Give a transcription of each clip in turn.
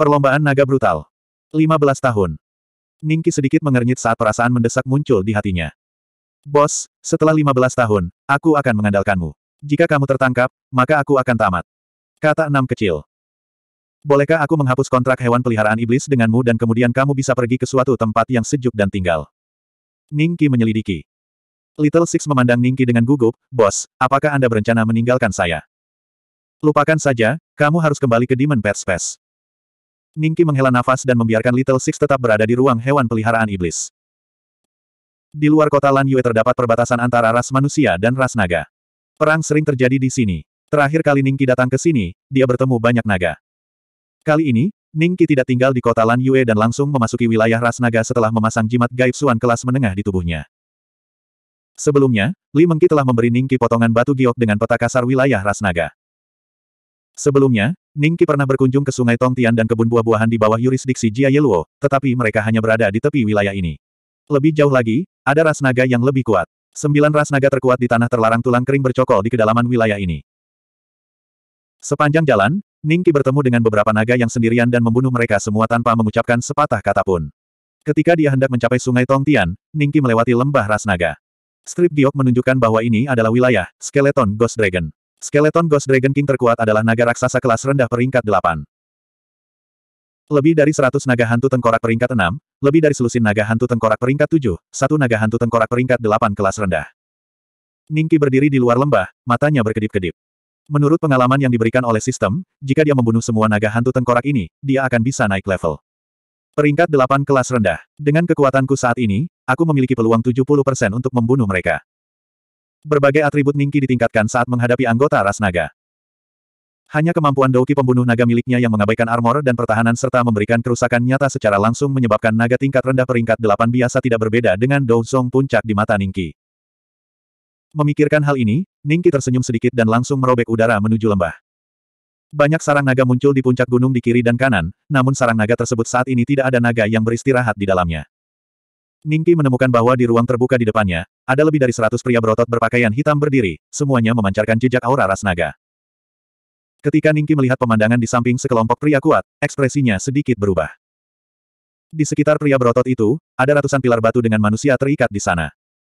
Perlombaan naga brutal. 15 tahun. Ningki sedikit mengernyit saat perasaan mendesak muncul di hatinya. Bos, setelah 15 tahun, aku akan mengandalkanmu. Jika kamu tertangkap, maka aku akan tamat. Kata enam kecil. Bolehkah aku menghapus kontrak hewan peliharaan iblis denganmu dan kemudian kamu bisa pergi ke suatu tempat yang sejuk dan tinggal? Ningki menyelidiki. Little Six memandang Ningki dengan gugup, Bos, apakah Anda berencana meninggalkan saya? Lupakan saja, kamu harus kembali ke Demon Pet Space. Ningki menghela nafas dan membiarkan Little Six tetap berada di ruang hewan peliharaan iblis. Di luar kota Lan Yue terdapat perbatasan antara ras manusia dan ras naga. Perang sering terjadi di sini. Terakhir kali Ningki datang ke sini, dia bertemu banyak naga. Kali ini, Ningki tidak tinggal di kota Lan Yue dan langsung memasuki wilayah ras naga setelah memasang jimat gaib suan kelas menengah di tubuhnya. Sebelumnya, Li Mengki telah memberi Ningki potongan batu giok dengan peta kasar wilayah ras naga. Sebelumnya, Ningki pernah berkunjung ke Sungai Tongtian dan kebun buah-buahan di bawah yurisdiksi Jia Yeluo, tetapi mereka hanya berada di tepi wilayah ini. Lebih jauh lagi, ada ras naga yang lebih kuat. Sembilan ras naga terkuat di tanah terlarang tulang kering bercokol di kedalaman wilayah ini. Sepanjang jalan, Ningki bertemu dengan beberapa naga yang sendirian dan membunuh mereka semua tanpa mengucapkan sepatah kata pun. Ketika dia hendak mencapai sungai Tongtian, Ningki melewati lembah ras naga. Strip diok menunjukkan bahwa ini adalah wilayah, skeleton Ghost Dragon. Skeleton Ghost Dragon King terkuat adalah naga raksasa kelas rendah peringkat 8. Lebih dari 100 naga hantu tengkorak peringkat 6, lebih dari selusin naga hantu tengkorak peringkat 7, satu naga hantu tengkorak peringkat 8 kelas rendah. Ningki berdiri di luar lembah, matanya berkedip-kedip. Menurut pengalaman yang diberikan oleh sistem, jika dia membunuh semua naga hantu tengkorak ini, dia akan bisa naik level. Peringkat 8 kelas rendah. Dengan kekuatanku saat ini, aku memiliki peluang 70% untuk membunuh mereka. Berbagai atribut Ningki ditingkatkan saat menghadapi anggota ras naga. Hanya kemampuan Douki pembunuh naga miliknya yang mengabaikan armor dan pertahanan serta memberikan kerusakan nyata secara langsung menyebabkan naga tingkat rendah peringkat delapan biasa tidak berbeda dengan Dou puncak di mata Ningki. Memikirkan hal ini, Ningki tersenyum sedikit dan langsung merobek udara menuju lembah. Banyak sarang naga muncul di puncak gunung di kiri dan kanan, namun sarang naga tersebut saat ini tidak ada naga yang beristirahat di dalamnya. Ningki menemukan bahwa di ruang terbuka di depannya, ada lebih dari seratus pria berotot berpakaian hitam berdiri, semuanya memancarkan jejak aura ras naga. Ketika Ningki melihat pemandangan di samping sekelompok pria kuat, ekspresinya sedikit berubah. Di sekitar pria berotot itu, ada ratusan pilar batu dengan manusia terikat di sana.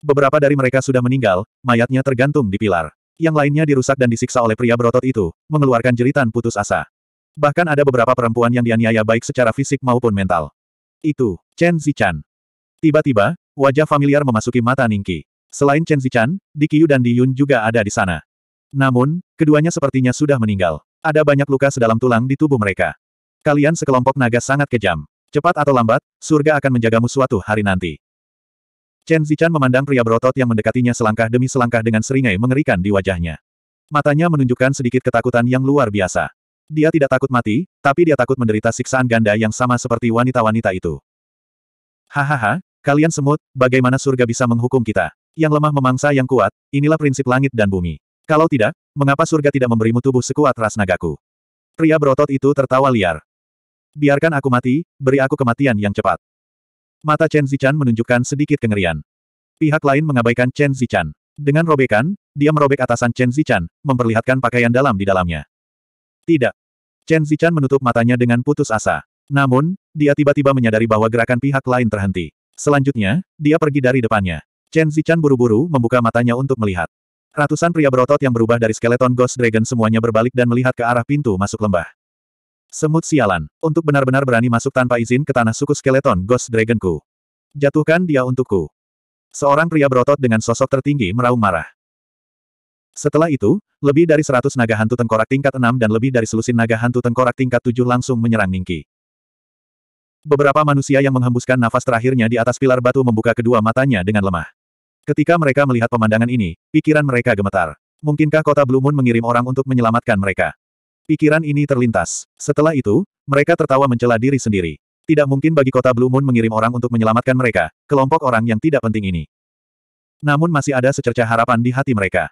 Beberapa dari mereka sudah meninggal, mayatnya tergantung di pilar. Yang lainnya dirusak dan disiksa oleh pria berotot itu, mengeluarkan jeritan putus asa. Bahkan ada beberapa perempuan yang dianiaya baik secara fisik maupun mental. Itu, Chen Zichan. Tiba-tiba, wajah familiar memasuki mata Ningki. Selain Chen Zichan, Qiu dan Di Yun juga ada di sana. Namun, keduanya sepertinya sudah meninggal. Ada banyak luka sedalam tulang di tubuh mereka. Kalian sekelompok naga sangat kejam. Cepat atau lambat, surga akan menjagamu suatu hari nanti. Chen Zichan memandang pria berotot yang mendekatinya selangkah demi selangkah dengan seringai mengerikan di wajahnya. Matanya menunjukkan sedikit ketakutan yang luar biasa. Dia tidak takut mati, tapi dia takut menderita siksaan ganda yang sama seperti wanita-wanita itu. Hahaha, Kalian semut, bagaimana surga bisa menghukum kita? Yang lemah memangsa yang kuat, inilah prinsip langit dan bumi. Kalau tidak, mengapa surga tidak memberimu tubuh sekuat ras nagaku? Pria berotot itu tertawa liar. Biarkan aku mati, beri aku kematian yang cepat. Mata Chen Zichan menunjukkan sedikit kengerian. Pihak lain mengabaikan Chen Zichan. Dengan robekan, dia merobek atasan Chen Zichan, memperlihatkan pakaian dalam di dalamnya. Tidak. Chen Zichan menutup matanya dengan putus asa. Namun, dia tiba-tiba menyadari bahwa gerakan pihak lain terhenti. Selanjutnya, dia pergi dari depannya. Chen Zichan buru-buru membuka matanya untuk melihat. Ratusan pria berotot yang berubah dari skeleton Ghost Dragon semuanya berbalik dan melihat ke arah pintu masuk lembah. Semut sialan, untuk benar-benar berani masuk tanpa izin ke tanah suku skeleton Ghost Dragonku. Jatuhkan dia untukku. Seorang pria berotot dengan sosok tertinggi meraung marah. Setelah itu, lebih dari seratus naga hantu tengkorak tingkat enam dan lebih dari selusin naga hantu tengkorak tingkat tujuh langsung menyerang Ningki. Beberapa manusia yang menghembuskan nafas terakhirnya di atas pilar batu membuka kedua matanya dengan lemah. Ketika mereka melihat pemandangan ini, pikiran mereka gemetar. Mungkinkah kota Blue Moon mengirim orang untuk menyelamatkan mereka? Pikiran ini terlintas. Setelah itu, mereka tertawa mencela diri sendiri. Tidak mungkin bagi kota Blue Moon mengirim orang untuk menyelamatkan mereka, kelompok orang yang tidak penting ini. Namun masih ada secerca harapan di hati mereka.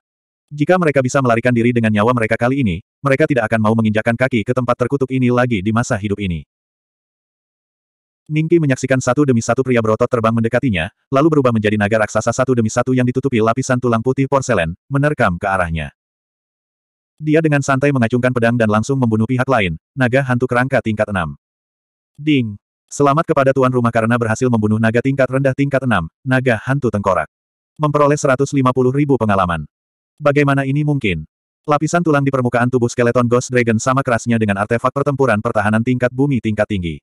Jika mereka bisa melarikan diri dengan nyawa mereka kali ini, mereka tidak akan mau menginjakan kaki ke tempat terkutuk ini lagi di masa hidup ini. Ningki menyaksikan satu demi satu pria berotot terbang mendekatinya, lalu berubah menjadi naga raksasa satu demi satu yang ditutupi lapisan tulang putih porselen, menerkam ke arahnya. Dia dengan santai mengacungkan pedang dan langsung membunuh pihak lain, naga hantu kerangka tingkat 6. Ding! Selamat kepada tuan rumah karena berhasil membunuh naga tingkat rendah tingkat 6, naga hantu tengkorak. Memperoleh 150 ribu pengalaman. Bagaimana ini mungkin? Lapisan tulang di permukaan tubuh skeleton Ghost Dragon sama kerasnya dengan artefak pertempuran pertahanan tingkat bumi tingkat tinggi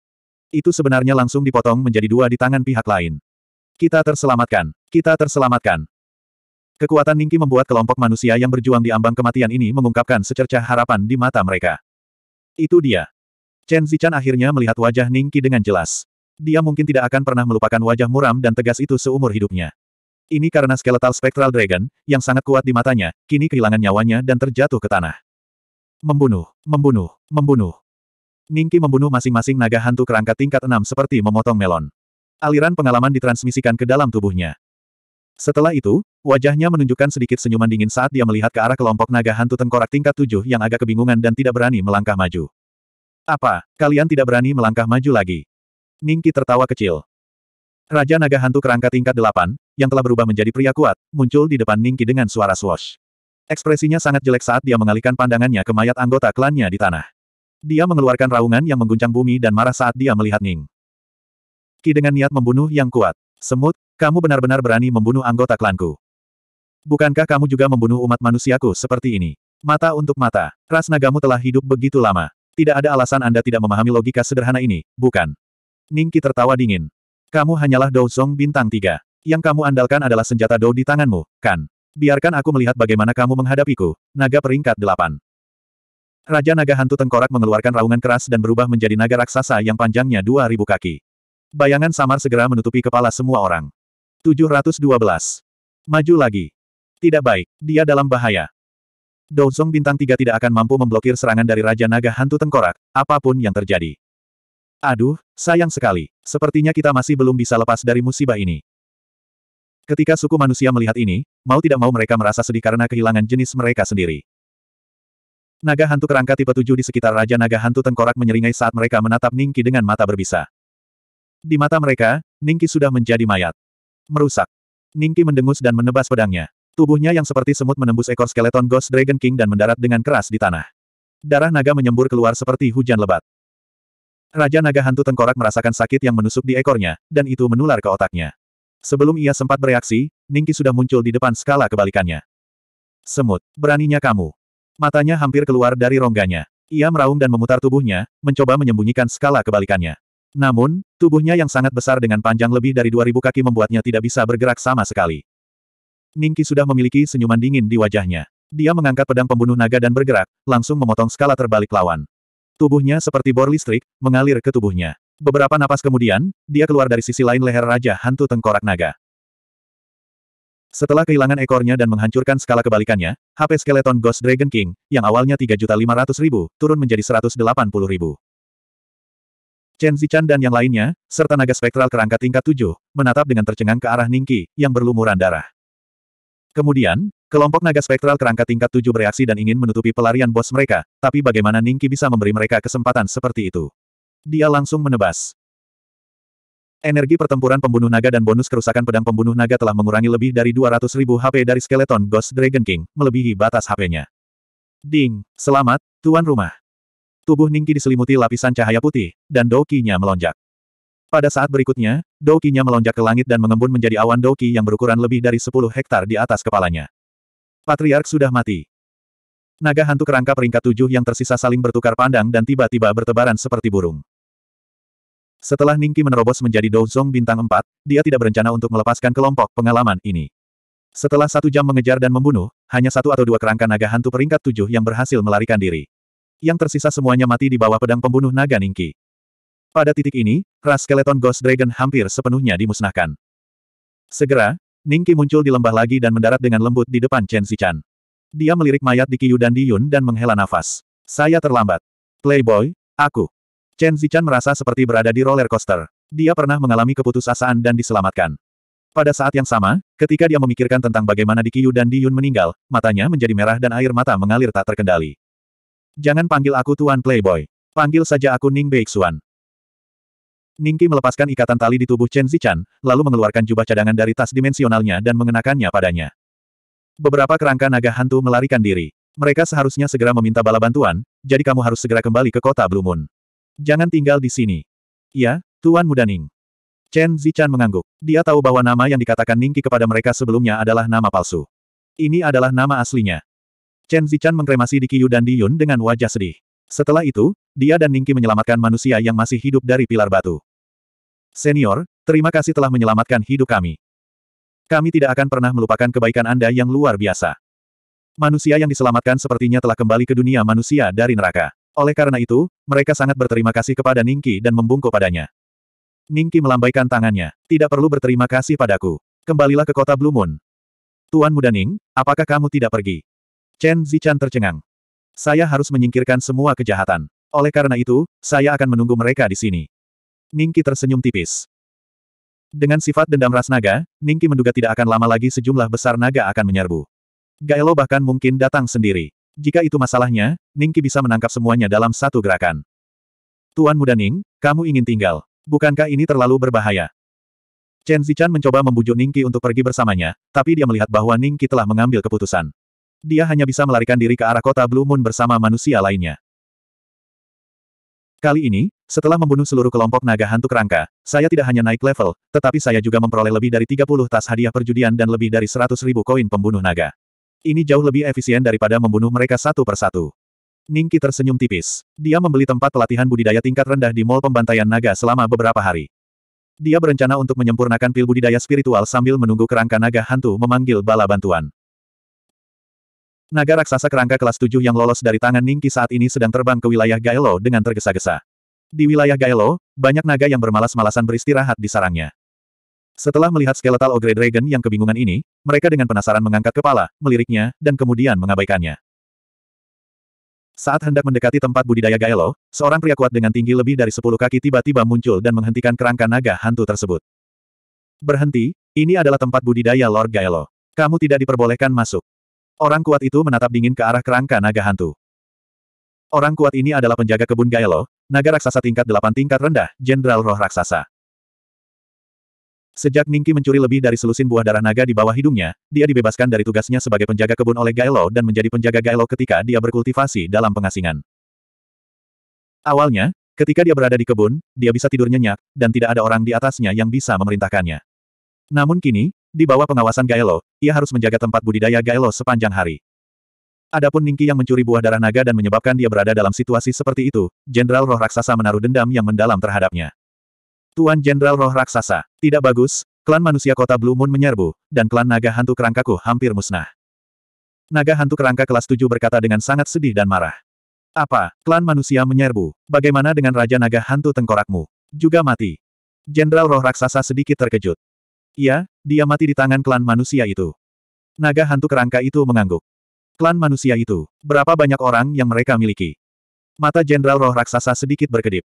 itu sebenarnya langsung dipotong menjadi dua di tangan pihak lain. Kita terselamatkan. Kita terselamatkan. Kekuatan Ningki membuat kelompok manusia yang berjuang di ambang kematian ini mengungkapkan secercah harapan di mata mereka. Itu dia. Chen Zichan akhirnya melihat wajah Ningki dengan jelas. Dia mungkin tidak akan pernah melupakan wajah muram dan tegas itu seumur hidupnya. Ini karena skeletal spectral dragon, yang sangat kuat di matanya, kini kehilangan nyawanya dan terjatuh ke tanah. Membunuh, membunuh, membunuh. Ningki membunuh masing-masing naga hantu kerangka tingkat enam seperti memotong melon. Aliran pengalaman ditransmisikan ke dalam tubuhnya. Setelah itu, wajahnya menunjukkan sedikit senyuman dingin saat dia melihat ke arah kelompok naga hantu tengkorak tingkat tujuh yang agak kebingungan dan tidak berani melangkah maju. Apa, kalian tidak berani melangkah maju lagi? Ningki tertawa kecil. Raja naga hantu kerangka tingkat delapan, yang telah berubah menjadi pria kuat, muncul di depan Ningki dengan suara swash. Ekspresinya sangat jelek saat dia mengalihkan pandangannya ke mayat anggota klannya di tanah. Dia mengeluarkan raungan yang mengguncang bumi dan marah saat dia melihat Ning. Ki dengan niat membunuh yang kuat. Semut, kamu benar-benar berani membunuh anggota klanku. Bukankah kamu juga membunuh umat manusiaku seperti ini? Mata untuk mata, ras nagamu telah hidup begitu lama. Tidak ada alasan Anda tidak memahami logika sederhana ini, bukan? Ningki tertawa dingin. Kamu hanyalah Dou Zong bintang tiga. Yang kamu andalkan adalah senjata Dou di tanganmu, kan? Biarkan aku melihat bagaimana kamu menghadapiku, naga peringkat delapan. Raja naga hantu tengkorak mengeluarkan raungan keras dan berubah menjadi naga raksasa yang panjangnya 2000 kaki. Bayangan samar segera menutupi kepala semua orang. 712. Maju lagi. Tidak baik, dia dalam bahaya. Douzong bintang tiga tidak akan mampu memblokir serangan dari Raja Naga Hantu Tengkorak, apapun yang terjadi. Aduh, sayang sekali. Sepertinya kita masih belum bisa lepas dari musibah ini. Ketika suku manusia melihat ini, mau tidak mau mereka merasa sedih karena kehilangan jenis mereka sendiri. Naga hantu kerangka tipe tuju di sekitar Raja Naga Hantu Tengkorak menyeringai saat mereka menatap Ningki dengan mata berbisa. Di mata mereka, Ningki sudah menjadi mayat. Merusak. Ningki mendengus dan menebas pedangnya. Tubuhnya yang seperti semut menembus ekor skeleton Ghost Dragon King dan mendarat dengan keras di tanah. Darah naga menyembur keluar seperti hujan lebat. Raja Naga Hantu Tengkorak merasakan sakit yang menusuk di ekornya, dan itu menular ke otaknya. Sebelum ia sempat bereaksi, Ningki sudah muncul di depan skala kebalikannya. Semut, beraninya kamu. Matanya hampir keluar dari rongganya. Ia meraung dan memutar tubuhnya, mencoba menyembunyikan skala kebalikannya. Namun, tubuhnya yang sangat besar dengan panjang lebih dari 2000 kaki membuatnya tidak bisa bergerak sama sekali. Ningki sudah memiliki senyuman dingin di wajahnya. Dia mengangkat pedang pembunuh naga dan bergerak, langsung memotong skala terbalik lawan. Tubuhnya seperti bor listrik, mengalir ke tubuhnya. Beberapa napas kemudian, dia keluar dari sisi lain leher Raja Hantu Tengkorak Naga. Setelah kehilangan ekornya dan menghancurkan skala kebalikannya, HP skeleton Ghost Dragon King, yang awalnya 3.500.000, turun menjadi 180.000. Chen Zichan dan yang lainnya, serta naga spektral kerangka tingkat 7, menatap dengan tercengang ke arah Ningki, yang berlumuran darah. Kemudian, kelompok naga spektral kerangka tingkat 7 bereaksi dan ingin menutupi pelarian bos mereka, tapi bagaimana Ningki bisa memberi mereka kesempatan seperti itu? Dia langsung menebas. Energi pertempuran pembunuh naga dan bonus kerusakan pedang pembunuh naga telah mengurangi lebih dari 200 ribu HP dari skeleton Ghost Dragon King, melebihi batas HP-nya. Ding, selamat, tuan rumah. Tubuh Ningki diselimuti lapisan cahaya putih, dan doki nya melonjak. Pada saat berikutnya, doki nya melonjak ke langit dan mengembun menjadi awan doki yang berukuran lebih dari 10 hektar di atas kepalanya. Patriark sudah mati. Naga hantu kerangka peringkat tujuh yang tersisa saling bertukar pandang dan tiba-tiba bertebaran seperti burung. Setelah Ningki menerobos menjadi Douzong bintang 4, dia tidak berencana untuk melepaskan kelompok pengalaman ini. Setelah satu jam mengejar dan membunuh, hanya satu atau dua kerangka naga hantu peringkat tujuh yang berhasil melarikan diri. Yang tersisa semuanya mati di bawah pedang pembunuh naga Ningki. Pada titik ini, ras skeleton Ghost Dragon hampir sepenuhnya dimusnahkan. Segera, Ningki muncul di lembah lagi dan mendarat dengan lembut di depan Chen Zichan. Dia melirik mayat di Kiyu dan Diyun dan menghela nafas. Saya terlambat. Playboy, aku. Chen Zichan merasa seperti berada di roller coaster. Dia pernah mengalami keputusasaan dan diselamatkan. Pada saat yang sama, ketika dia memikirkan tentang bagaimana Di Qiu dan Di Yun meninggal, matanya menjadi merah dan air mata mengalir tak terkendali. Jangan panggil aku Tuan Playboy. Panggil saja aku Ning Beixuan. Ning Qi melepaskan ikatan tali di tubuh Chen Zichan, lalu mengeluarkan jubah cadangan dari tas dimensionalnya dan mengenakannya padanya. Beberapa kerangka naga hantu melarikan diri. Mereka seharusnya segera meminta bala bantuan, jadi kamu harus segera kembali ke kota Blue Moon. Jangan tinggal di sini. Ya, Tuan Muda Ning. Chen Zichan mengangguk. Dia tahu bahwa nama yang dikatakan Ningki kepada mereka sebelumnya adalah nama palsu. Ini adalah nama aslinya. Chen Zichan mengkremasi Di Kiyu dan Di Yun dengan wajah sedih. Setelah itu, dia dan Ningki menyelamatkan manusia yang masih hidup dari pilar batu. Senior, terima kasih telah menyelamatkan hidup kami. Kami tidak akan pernah melupakan kebaikan Anda yang luar biasa. Manusia yang diselamatkan sepertinya telah kembali ke dunia manusia dari neraka. Oleh karena itu, mereka sangat berterima kasih kepada Ningki dan membungkuk padanya. Ningki melambaikan tangannya. Tidak perlu berterima kasih padaku. Kembalilah ke kota Blue Moon. Tuan muda Ning, apakah kamu tidak pergi? Chen Zichan tercengang. Saya harus menyingkirkan semua kejahatan. Oleh karena itu, saya akan menunggu mereka di sini. Ningki tersenyum tipis. Dengan sifat dendam ras naga, Ningki menduga tidak akan lama lagi sejumlah besar naga akan menyerbu. Gaelo bahkan mungkin datang sendiri. Jika itu masalahnya, Ningki bisa menangkap semuanya dalam satu gerakan. Tuan muda Ning, kamu ingin tinggal. Bukankah ini terlalu berbahaya? Chen Zichan mencoba membujuk Ningki untuk pergi bersamanya, tapi dia melihat bahwa Ningki telah mengambil keputusan. Dia hanya bisa melarikan diri ke arah kota Blue Moon bersama manusia lainnya. Kali ini, setelah membunuh seluruh kelompok naga hantu kerangka, saya tidak hanya naik level, tetapi saya juga memperoleh lebih dari 30 tas hadiah perjudian dan lebih dari 100 ribu koin pembunuh naga. Ini jauh lebih efisien daripada membunuh mereka satu persatu. Ningki tersenyum tipis. Dia membeli tempat pelatihan budidaya tingkat rendah di Mall Pembantaian Naga selama beberapa hari. Dia berencana untuk menyempurnakan pil budidaya spiritual sambil menunggu kerangka naga hantu memanggil bala bantuan. Naga raksasa kerangka kelas 7 yang lolos dari tangan Ningki saat ini sedang terbang ke wilayah Gaelo dengan tergesa-gesa. Di wilayah Gaelo, banyak naga yang bermalas-malasan beristirahat di sarangnya. Setelah melihat skeletal ogre dragon yang kebingungan ini, mereka dengan penasaran mengangkat kepala, meliriknya, dan kemudian mengabaikannya. Saat hendak mendekati tempat budidaya Gaelo, seorang pria kuat dengan tinggi lebih dari 10 kaki tiba-tiba muncul dan menghentikan kerangka naga hantu tersebut. Berhenti, ini adalah tempat budidaya Lord Gaelo. Kamu tidak diperbolehkan masuk. Orang kuat itu menatap dingin ke arah kerangka naga hantu. Orang kuat ini adalah penjaga kebun Gaelo, naga raksasa tingkat 8 tingkat rendah, Jenderal Roh Raksasa. Sejak Ningki mencuri lebih dari selusin buah darah naga di bawah hidungnya, dia dibebaskan dari tugasnya sebagai penjaga kebun oleh Gailo dan menjadi penjaga Gailo ketika dia berkultivasi dalam pengasingan. Awalnya, ketika dia berada di kebun, dia bisa tidur nyenyak, dan tidak ada orang di atasnya yang bisa memerintahkannya. Namun kini, di bawah pengawasan Gailo, ia harus menjaga tempat budidaya Gailo sepanjang hari. Adapun Ningki yang mencuri buah darah naga dan menyebabkan dia berada dalam situasi seperti itu, Jenderal Roh Raksasa menaruh dendam yang mendalam terhadapnya. Tuan Jenderal Roh Raksasa. Tidak bagus, klan manusia kota Blue Moon menyerbu, dan klan naga hantu kerangkaku hampir musnah. Naga hantu kerangka kelas 7 berkata dengan sangat sedih dan marah. Apa, klan manusia menyerbu, bagaimana dengan Raja Naga Hantu Tengkorakmu? Juga mati. Jenderal Roh Raksasa sedikit terkejut. Iya, dia mati di tangan klan manusia itu. Naga hantu kerangka itu mengangguk. Klan manusia itu, berapa banyak orang yang mereka miliki? Mata Jenderal Roh Raksasa sedikit berkedip.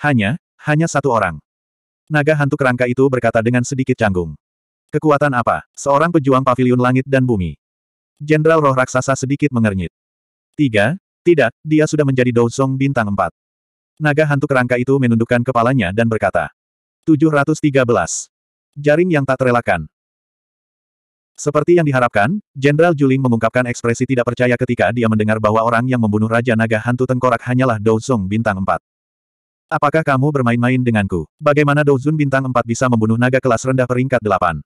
Hanya, hanya satu orang. Naga hantu kerangka itu berkata dengan sedikit canggung. Kekuatan apa? Seorang pejuang pavilion langit dan bumi. Jenderal roh raksasa sedikit mengernyit. Tiga? Tidak, dia sudah menjadi Douzong bintang empat. Naga hantu kerangka itu menundukkan kepalanya dan berkata. 713. Jaring yang tak terelakkan. Seperti yang diharapkan, Jenderal Juling mengungkapkan ekspresi tidak percaya ketika dia mendengar bahwa orang yang membunuh Raja Naga Hantu Tengkorak hanyalah Song bintang empat. Apakah kamu bermain-main denganku? Bagaimana Douzun bintang 4 bisa membunuh naga kelas rendah peringkat 8?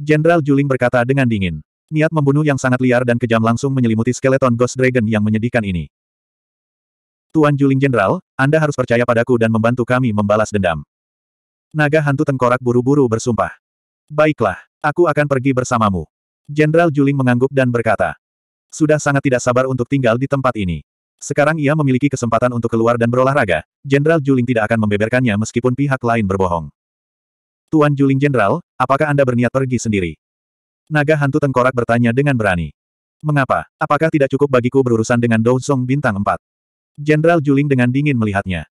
Jenderal Juling berkata dengan dingin. Niat membunuh yang sangat liar dan kejam langsung menyelimuti skeleton Ghost Dragon yang menyedihkan ini. Tuan Juling Jenderal, Anda harus percaya padaku dan membantu kami membalas dendam. Naga hantu tengkorak buru-buru bersumpah. Baiklah, aku akan pergi bersamamu. Jenderal Juling mengangguk dan berkata. Sudah sangat tidak sabar untuk tinggal di tempat ini. Sekarang ia memiliki kesempatan untuk keluar dan berolahraga, Jenderal Juling tidak akan membeberkannya meskipun pihak lain berbohong. Tuan Juling Jenderal, apakah Anda berniat pergi sendiri? Naga hantu tengkorak bertanya dengan berani. Mengapa? Apakah tidak cukup bagiku berurusan dengan Dozong Bintang 4? Jenderal Juling dengan dingin melihatnya.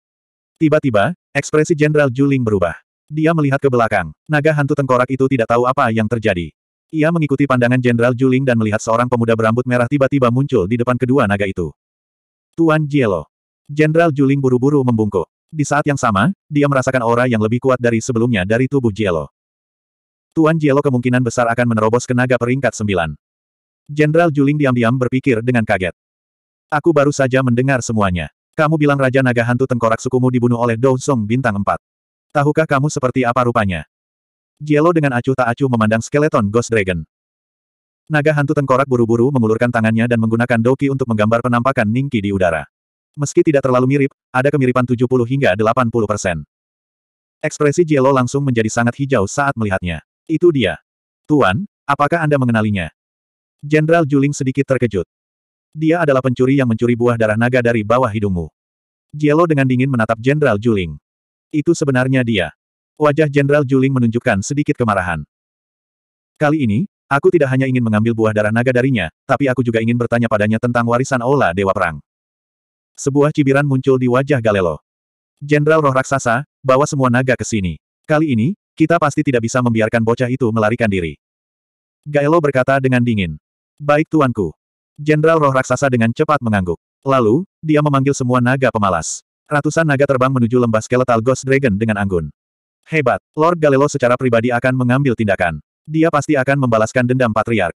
Tiba-tiba, ekspresi Jenderal Juling berubah. Dia melihat ke belakang. Naga hantu tengkorak itu tidak tahu apa yang terjadi. Ia mengikuti pandangan Jenderal Juling dan melihat seorang pemuda berambut merah tiba-tiba muncul di depan kedua naga itu. Tuan Jielo. Jenderal Juling buru-buru membungkuk. Di saat yang sama, dia merasakan aura yang lebih kuat dari sebelumnya dari tubuh Jielo. Tuan Jielo kemungkinan besar akan menerobos ke naga peringkat sembilan. Jenderal Juling diam-diam berpikir dengan kaget. Aku baru saja mendengar semuanya. Kamu bilang Raja Naga Hantu Tengkorak sukumu dibunuh oleh Dou Song Bintang empat. Tahukah kamu seperti apa rupanya? Jielo dengan acuh tak acuh memandang skeleton Ghost Dragon. Naga hantu tengkorak buru-buru mengulurkan tangannya dan menggunakan doki untuk menggambar penampakan Ningki di udara. Meski tidak terlalu mirip, ada kemiripan 70 hingga 80 persen. Ekspresi Jielo langsung menjadi sangat hijau saat melihatnya. Itu dia. Tuan, apakah Anda mengenalinya? Jenderal Juling sedikit terkejut. Dia adalah pencuri yang mencuri buah darah naga dari bawah hidungmu. Jielo dengan dingin menatap Jenderal Juling. Itu sebenarnya dia. Wajah Jenderal Juling menunjukkan sedikit kemarahan. Kali ini, Aku tidak hanya ingin mengambil buah darah naga darinya, tapi aku juga ingin bertanya padanya tentang warisan Aula Dewa Perang. Sebuah cibiran muncul di wajah Galelo. Jenderal roh raksasa, bawa semua naga ke sini. Kali ini, kita pasti tidak bisa membiarkan bocah itu melarikan diri. Galileo berkata dengan dingin. Baik tuanku. Jenderal roh raksasa dengan cepat mengangguk. Lalu, dia memanggil semua naga pemalas. Ratusan naga terbang menuju lembah skeletal Ghost Dragon dengan anggun. Hebat, Lord Galelo secara pribadi akan mengambil tindakan. Dia pasti akan membalaskan dendam patriark.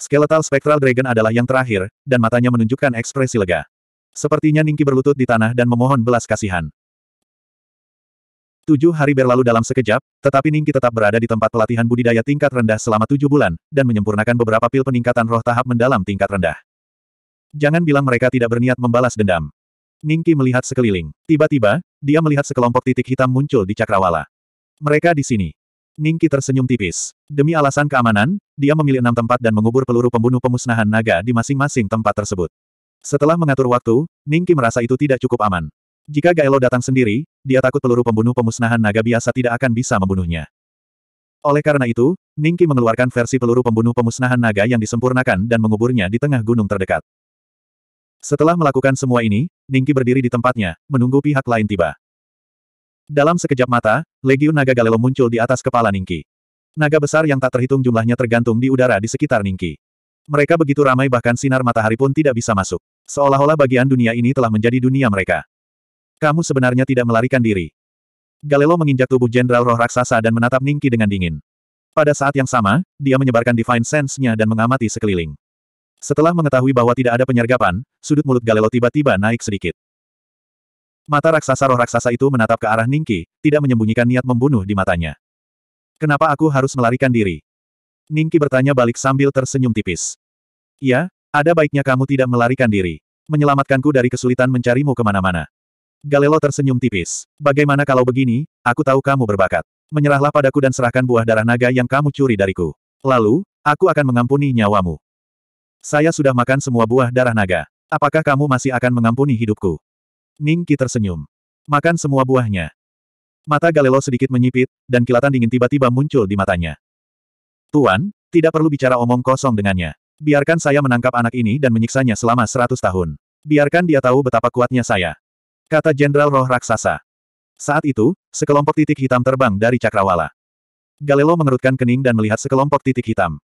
Skeletal Spectral Dragon adalah yang terakhir, dan matanya menunjukkan ekspresi lega. Sepertinya Ningki berlutut di tanah dan memohon belas kasihan. Tujuh hari berlalu dalam sekejap, tetapi Ningki tetap berada di tempat pelatihan budidaya tingkat rendah selama tujuh bulan, dan menyempurnakan beberapa pil peningkatan roh tahap mendalam tingkat rendah. Jangan bilang mereka tidak berniat membalas dendam. Ningki melihat sekeliling. Tiba-tiba, dia melihat sekelompok titik hitam muncul di cakrawala. Mereka di sini. Ningki tersenyum tipis. Demi alasan keamanan, dia memilih enam tempat dan mengubur peluru pembunuh pemusnahan naga di masing-masing tempat tersebut. Setelah mengatur waktu, Ningki merasa itu tidak cukup aman. Jika Gaelo datang sendiri, dia takut peluru pembunuh pemusnahan naga biasa tidak akan bisa membunuhnya. Oleh karena itu, Ningki mengeluarkan versi peluru pembunuh pemusnahan naga yang disempurnakan dan menguburnya di tengah gunung terdekat. Setelah melakukan semua ini, Ningki berdiri di tempatnya, menunggu pihak lain tiba. Dalam sekejap mata, Legiun naga Galelo muncul di atas kepala Ningki. Naga besar yang tak terhitung jumlahnya tergantung di udara di sekitar Ningki. Mereka begitu ramai bahkan sinar matahari pun tidak bisa masuk. Seolah-olah bagian dunia ini telah menjadi dunia mereka. Kamu sebenarnya tidak melarikan diri. Galelo menginjak tubuh Jenderal Roh Raksasa dan menatap Ningki dengan dingin. Pada saat yang sama, dia menyebarkan Divine Sense-nya dan mengamati sekeliling. Setelah mengetahui bahwa tidak ada penyergapan, sudut mulut Galelo tiba-tiba naik sedikit. Mata raksasa roh raksasa itu menatap ke arah Ningki, tidak menyembunyikan niat membunuh di matanya. Kenapa aku harus melarikan diri? Ningki bertanya balik sambil tersenyum tipis. Ya, ada baiknya kamu tidak melarikan diri. Menyelamatkanku dari kesulitan mencarimu kemana-mana. Galelo tersenyum tipis. Bagaimana kalau begini, aku tahu kamu berbakat. Menyerahlah padaku dan serahkan buah darah naga yang kamu curi dariku. Lalu, aku akan mengampuni nyawamu. Saya sudah makan semua buah darah naga. Apakah kamu masih akan mengampuni hidupku? Ningki tersenyum. Makan semua buahnya. Mata Galelo sedikit menyipit, dan kilatan dingin tiba-tiba muncul di matanya. Tuan, tidak perlu bicara omong kosong dengannya. Biarkan saya menangkap anak ini dan menyiksanya selama seratus tahun. Biarkan dia tahu betapa kuatnya saya. Kata Jenderal Roh Raksasa. Saat itu, sekelompok titik hitam terbang dari Cakrawala. Galelo mengerutkan kening dan melihat sekelompok titik hitam.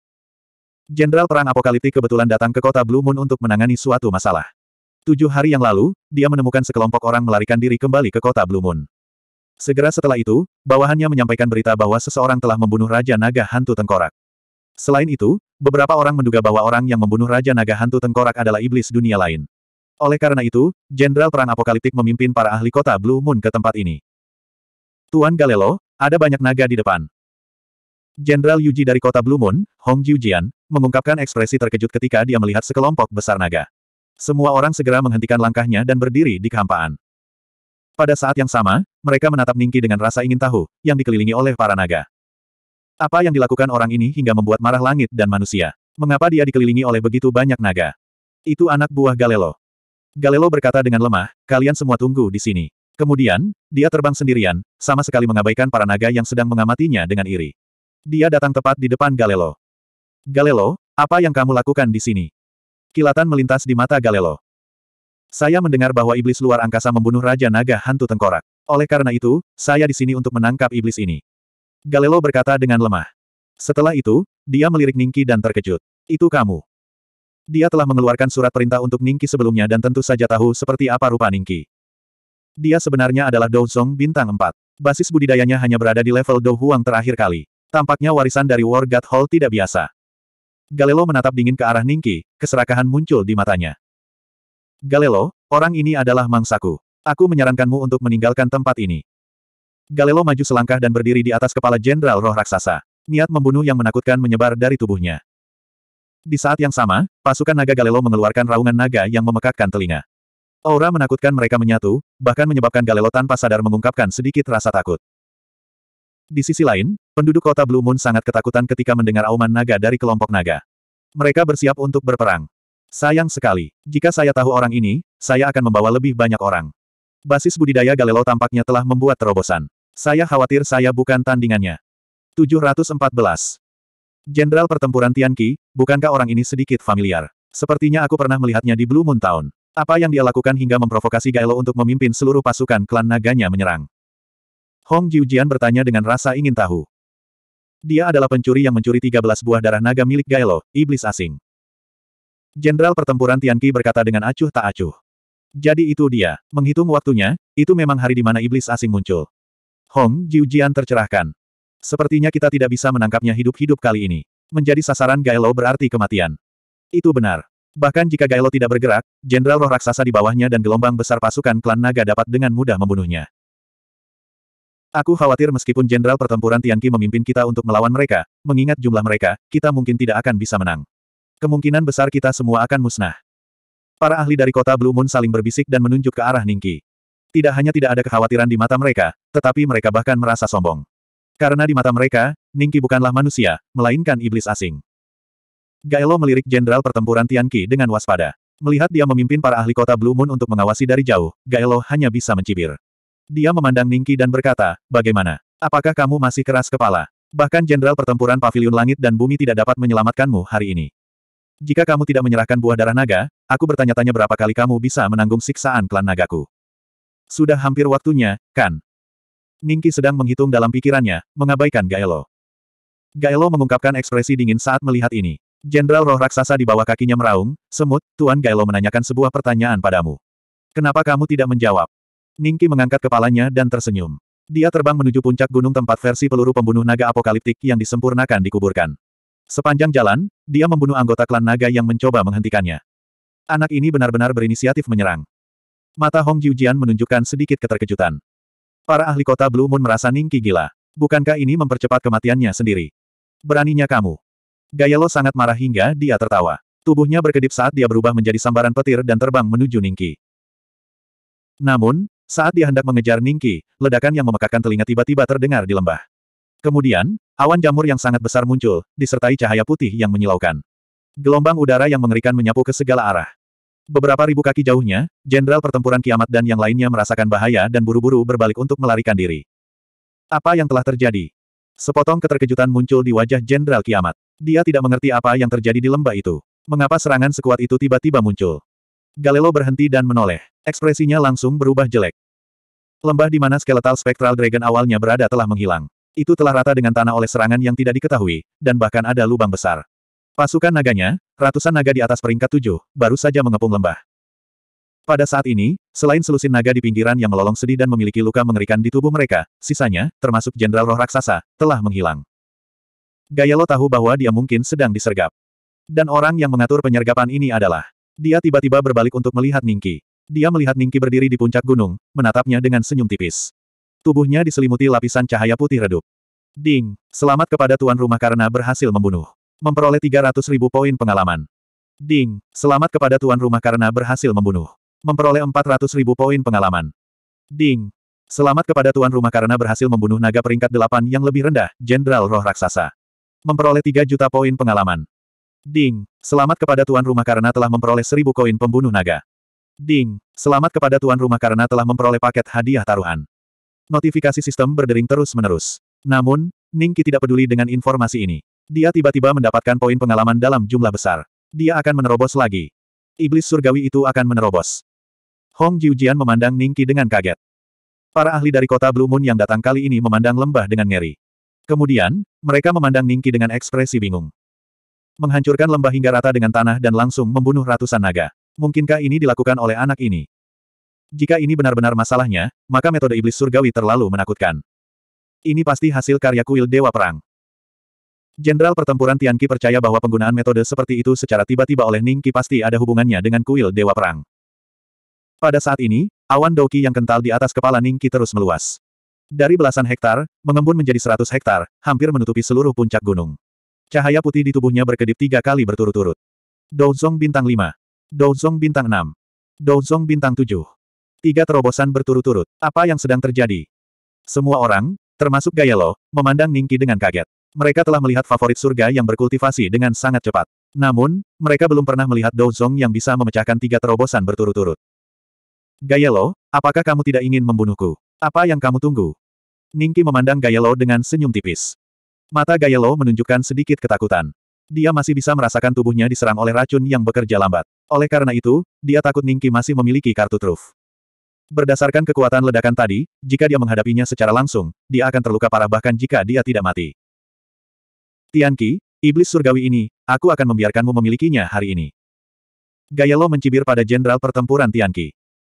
Jenderal Perang Apokaliptik kebetulan datang ke kota Blue Moon untuk menangani suatu masalah. Tujuh hari yang lalu, dia menemukan sekelompok orang melarikan diri kembali ke kota Blue Moon. Segera setelah itu, bawahannya menyampaikan berita bahwa seseorang telah membunuh Raja Naga Hantu Tengkorak. Selain itu, beberapa orang menduga bahwa orang yang membunuh Raja Naga Hantu Tengkorak adalah iblis dunia lain. Oleh karena itu, Jenderal Perang Apokaliptik memimpin para ahli kota Blue Moon ke tempat ini. Tuan Galelo, ada banyak naga di depan. Jenderal Yuji dari kota Blue Moon, Hong Jiujian, mengungkapkan ekspresi terkejut ketika dia melihat sekelompok besar naga. Semua orang segera menghentikan langkahnya dan berdiri di kehampaan. Pada saat yang sama, mereka menatap Ningki dengan rasa ingin tahu, yang dikelilingi oleh para naga. Apa yang dilakukan orang ini hingga membuat marah langit dan manusia? Mengapa dia dikelilingi oleh begitu banyak naga? Itu anak buah Galelo. Galelo berkata dengan lemah, kalian semua tunggu di sini. Kemudian, dia terbang sendirian, sama sekali mengabaikan para naga yang sedang mengamatinya dengan iri. Dia datang tepat di depan Galelo. Galelo, apa yang kamu lakukan di sini? Kilatan melintas di mata Galelo. Saya mendengar bahwa iblis luar angkasa membunuh Raja Naga Hantu Tengkorak. Oleh karena itu, saya di sini untuk menangkap iblis ini. Galelo berkata dengan lemah. Setelah itu, dia melirik Ningki dan terkejut. Itu kamu. Dia telah mengeluarkan surat perintah untuk Ningki sebelumnya dan tentu saja tahu seperti apa rupa Ningki. Dia sebenarnya adalah Douzong bintang 4. Basis budidayanya hanya berada di level Dou Huang terakhir kali. Tampaknya warisan dari War God Hall tidak biasa. Galelo menatap dingin ke arah Ningki, keserakahan muncul di matanya. Galelo, orang ini adalah mangsaku. Aku menyarankanmu untuk meninggalkan tempat ini. Galelo maju selangkah dan berdiri di atas kepala Jenderal Roh Raksasa. Niat membunuh yang menakutkan menyebar dari tubuhnya. Di saat yang sama, pasukan naga Galelo mengeluarkan raungan naga yang memekakkan telinga. Aura menakutkan mereka menyatu, bahkan menyebabkan Galelo tanpa sadar mengungkapkan sedikit rasa takut. Di sisi lain, penduduk kota Blue Moon sangat ketakutan ketika mendengar auman naga dari kelompok naga. Mereka bersiap untuk berperang. Sayang sekali, jika saya tahu orang ini, saya akan membawa lebih banyak orang. Basis budidaya Galileo tampaknya telah membuat terobosan. Saya khawatir saya bukan tandingannya. 714. Jenderal pertempuran Tianqi, bukankah orang ini sedikit familiar? Sepertinya aku pernah melihatnya di Blue Moon Town. Apa yang dia lakukan hingga memprovokasi Gallo untuk memimpin seluruh pasukan klan naganya menyerang? Hong Jiujian bertanya dengan rasa ingin tahu. Dia adalah pencuri yang mencuri 13 buah darah naga milik Gaelo, iblis asing. Jenderal pertempuran Tianqi berkata dengan acuh tak acuh. Jadi itu dia. Menghitung waktunya, itu memang hari di mana iblis asing muncul. Hong Jiujian tercerahkan. Sepertinya kita tidak bisa menangkapnya hidup-hidup kali ini. Menjadi sasaran Gaelo berarti kematian. Itu benar. Bahkan jika Gaelo tidak bergerak, Jenderal Roh Raksasa di bawahnya dan gelombang besar pasukan klan naga dapat dengan mudah membunuhnya. Aku khawatir meskipun Jenderal Pertempuran Tianqi memimpin kita untuk melawan mereka, mengingat jumlah mereka, kita mungkin tidak akan bisa menang. Kemungkinan besar kita semua akan musnah. Para ahli dari kota Blue Moon saling berbisik dan menunjuk ke arah Ningqi. Tidak hanya tidak ada kekhawatiran di mata mereka, tetapi mereka bahkan merasa sombong. Karena di mata mereka, Ningqi bukanlah manusia, melainkan iblis asing. Gaelo melirik Jenderal Pertempuran Tianqi dengan waspada. Melihat dia memimpin para ahli kota Blue Moon untuk mengawasi dari jauh, Gaelo hanya bisa mencibir. Dia memandang Ningki dan berkata, bagaimana? Apakah kamu masih keras kepala? Bahkan Jenderal Pertempuran Paviliun Langit dan Bumi tidak dapat menyelamatkanmu hari ini. Jika kamu tidak menyerahkan buah darah naga, aku bertanya-tanya berapa kali kamu bisa menanggung siksaan klan nagaku. Sudah hampir waktunya, kan? Ningki sedang menghitung dalam pikirannya, mengabaikan Gaelo. Gaelo mengungkapkan ekspresi dingin saat melihat ini. Jenderal roh raksasa di bawah kakinya meraung, semut, Tuan Gaelo menanyakan sebuah pertanyaan padamu. Kenapa kamu tidak menjawab? Ningki mengangkat kepalanya dan tersenyum. Dia terbang menuju puncak gunung tempat versi peluru pembunuh naga apokaliptik yang disempurnakan dikuburkan. Sepanjang jalan, dia membunuh anggota klan naga yang mencoba menghentikannya. Anak ini benar-benar berinisiatif menyerang. Mata Hong Jiujian menunjukkan sedikit keterkejutan. Para ahli kota Blue Moon merasa Ningki gila. Bukankah ini mempercepat kematiannya sendiri? Beraninya kamu. Gaya Lo sangat marah hingga dia tertawa. Tubuhnya berkedip saat dia berubah menjadi sambaran petir dan terbang menuju Ningki. Namun, saat dia hendak mengejar Ningki, ledakan yang memekakan telinga tiba-tiba terdengar di lembah. Kemudian, awan jamur yang sangat besar muncul, disertai cahaya putih yang menyilaukan. Gelombang udara yang mengerikan menyapu ke segala arah. Beberapa ribu kaki jauhnya, jenderal pertempuran kiamat dan yang lainnya merasakan bahaya dan buru-buru berbalik untuk melarikan diri. Apa yang telah terjadi? Sepotong keterkejutan muncul di wajah jenderal kiamat. Dia tidak mengerti apa yang terjadi di lembah itu. Mengapa serangan sekuat itu tiba-tiba muncul? Galelo berhenti dan menoleh. Ekspresinya langsung berubah jelek. Lembah di mana skeletal spektral dragon awalnya berada telah menghilang. Itu telah rata dengan tanah oleh serangan yang tidak diketahui, dan bahkan ada lubang besar. Pasukan naganya, ratusan naga di atas peringkat tujuh, baru saja mengepung lembah. Pada saat ini, selain selusin naga di pinggiran yang melolong sedih dan memiliki luka mengerikan di tubuh mereka, sisanya, termasuk jenderal roh raksasa, telah menghilang. Gayalo tahu bahwa dia mungkin sedang disergap. Dan orang yang mengatur penyergapan ini adalah dia tiba-tiba berbalik untuk melihat Ningki. Dia melihat Ningki berdiri di puncak gunung, menatapnya dengan senyum tipis. Tubuhnya diselimuti lapisan cahaya putih redup. Ding, selamat kepada tuan rumah karena berhasil membunuh. Memperoleh 300 ribu poin pengalaman. Ding, selamat kepada tuan rumah karena berhasil membunuh. Memperoleh 400 ribu poin pengalaman. Ding, selamat kepada tuan rumah karena berhasil membunuh naga peringkat 8 yang lebih rendah, Jenderal Roh Raksasa. Memperoleh 3 juta poin pengalaman. Ding. Selamat kepada tuan rumah karena telah memperoleh seribu koin pembunuh naga. Ding. Selamat kepada tuan rumah karena telah memperoleh paket hadiah taruhan. Notifikasi sistem berdering terus-menerus. Namun, Ningki tidak peduli dengan informasi ini. Dia tiba-tiba mendapatkan poin pengalaman dalam jumlah besar. Dia akan menerobos lagi. Iblis surgawi itu akan menerobos. Hong Jiujian memandang Ningki dengan kaget. Para ahli dari kota Blue Moon yang datang kali ini memandang lembah dengan ngeri. Kemudian, mereka memandang Ningki dengan ekspresi bingung. Menghancurkan lembah hingga rata dengan tanah dan langsung membunuh ratusan naga. Mungkinkah ini dilakukan oleh anak ini? Jika ini benar-benar masalahnya, maka metode iblis surgawi terlalu menakutkan. Ini pasti hasil karya kuil Dewa Perang. Jenderal pertempuran Tianqi percaya bahwa penggunaan metode seperti itu secara tiba-tiba oleh Ningqi pasti ada hubungannya dengan kuil Dewa Perang. Pada saat ini, awan doki yang kental di atas kepala Ningqi terus meluas. Dari belasan hektar, mengembun menjadi seratus hektar, hampir menutupi seluruh puncak gunung. Cahaya putih di tubuhnya berkedip tiga kali berturut-turut. Douzong bintang 5. Douzong bintang 6. Douzong bintang 7. Tiga terobosan berturut-turut. Apa yang sedang terjadi? Semua orang, termasuk Gayelo, memandang Ningki dengan kaget. Mereka telah melihat favorit surga yang berkultivasi dengan sangat cepat. Namun, mereka belum pernah melihat Douzong yang bisa memecahkan tiga terobosan berturut-turut. Gayelo, apakah kamu tidak ingin membunuhku? Apa yang kamu tunggu? Ningki memandang Gayelo dengan senyum tipis. Mata Gayelo menunjukkan sedikit ketakutan. Dia masih bisa merasakan tubuhnya diserang oleh racun yang bekerja lambat. Oleh karena itu, dia takut Ningki masih memiliki kartu truf. Berdasarkan kekuatan ledakan tadi, jika dia menghadapinya secara langsung, dia akan terluka parah bahkan jika dia tidak mati. Tianqi, iblis surgawi ini, aku akan membiarkanmu memilikinya hari ini. Gayelo mencibir pada jenderal pertempuran Tianqi.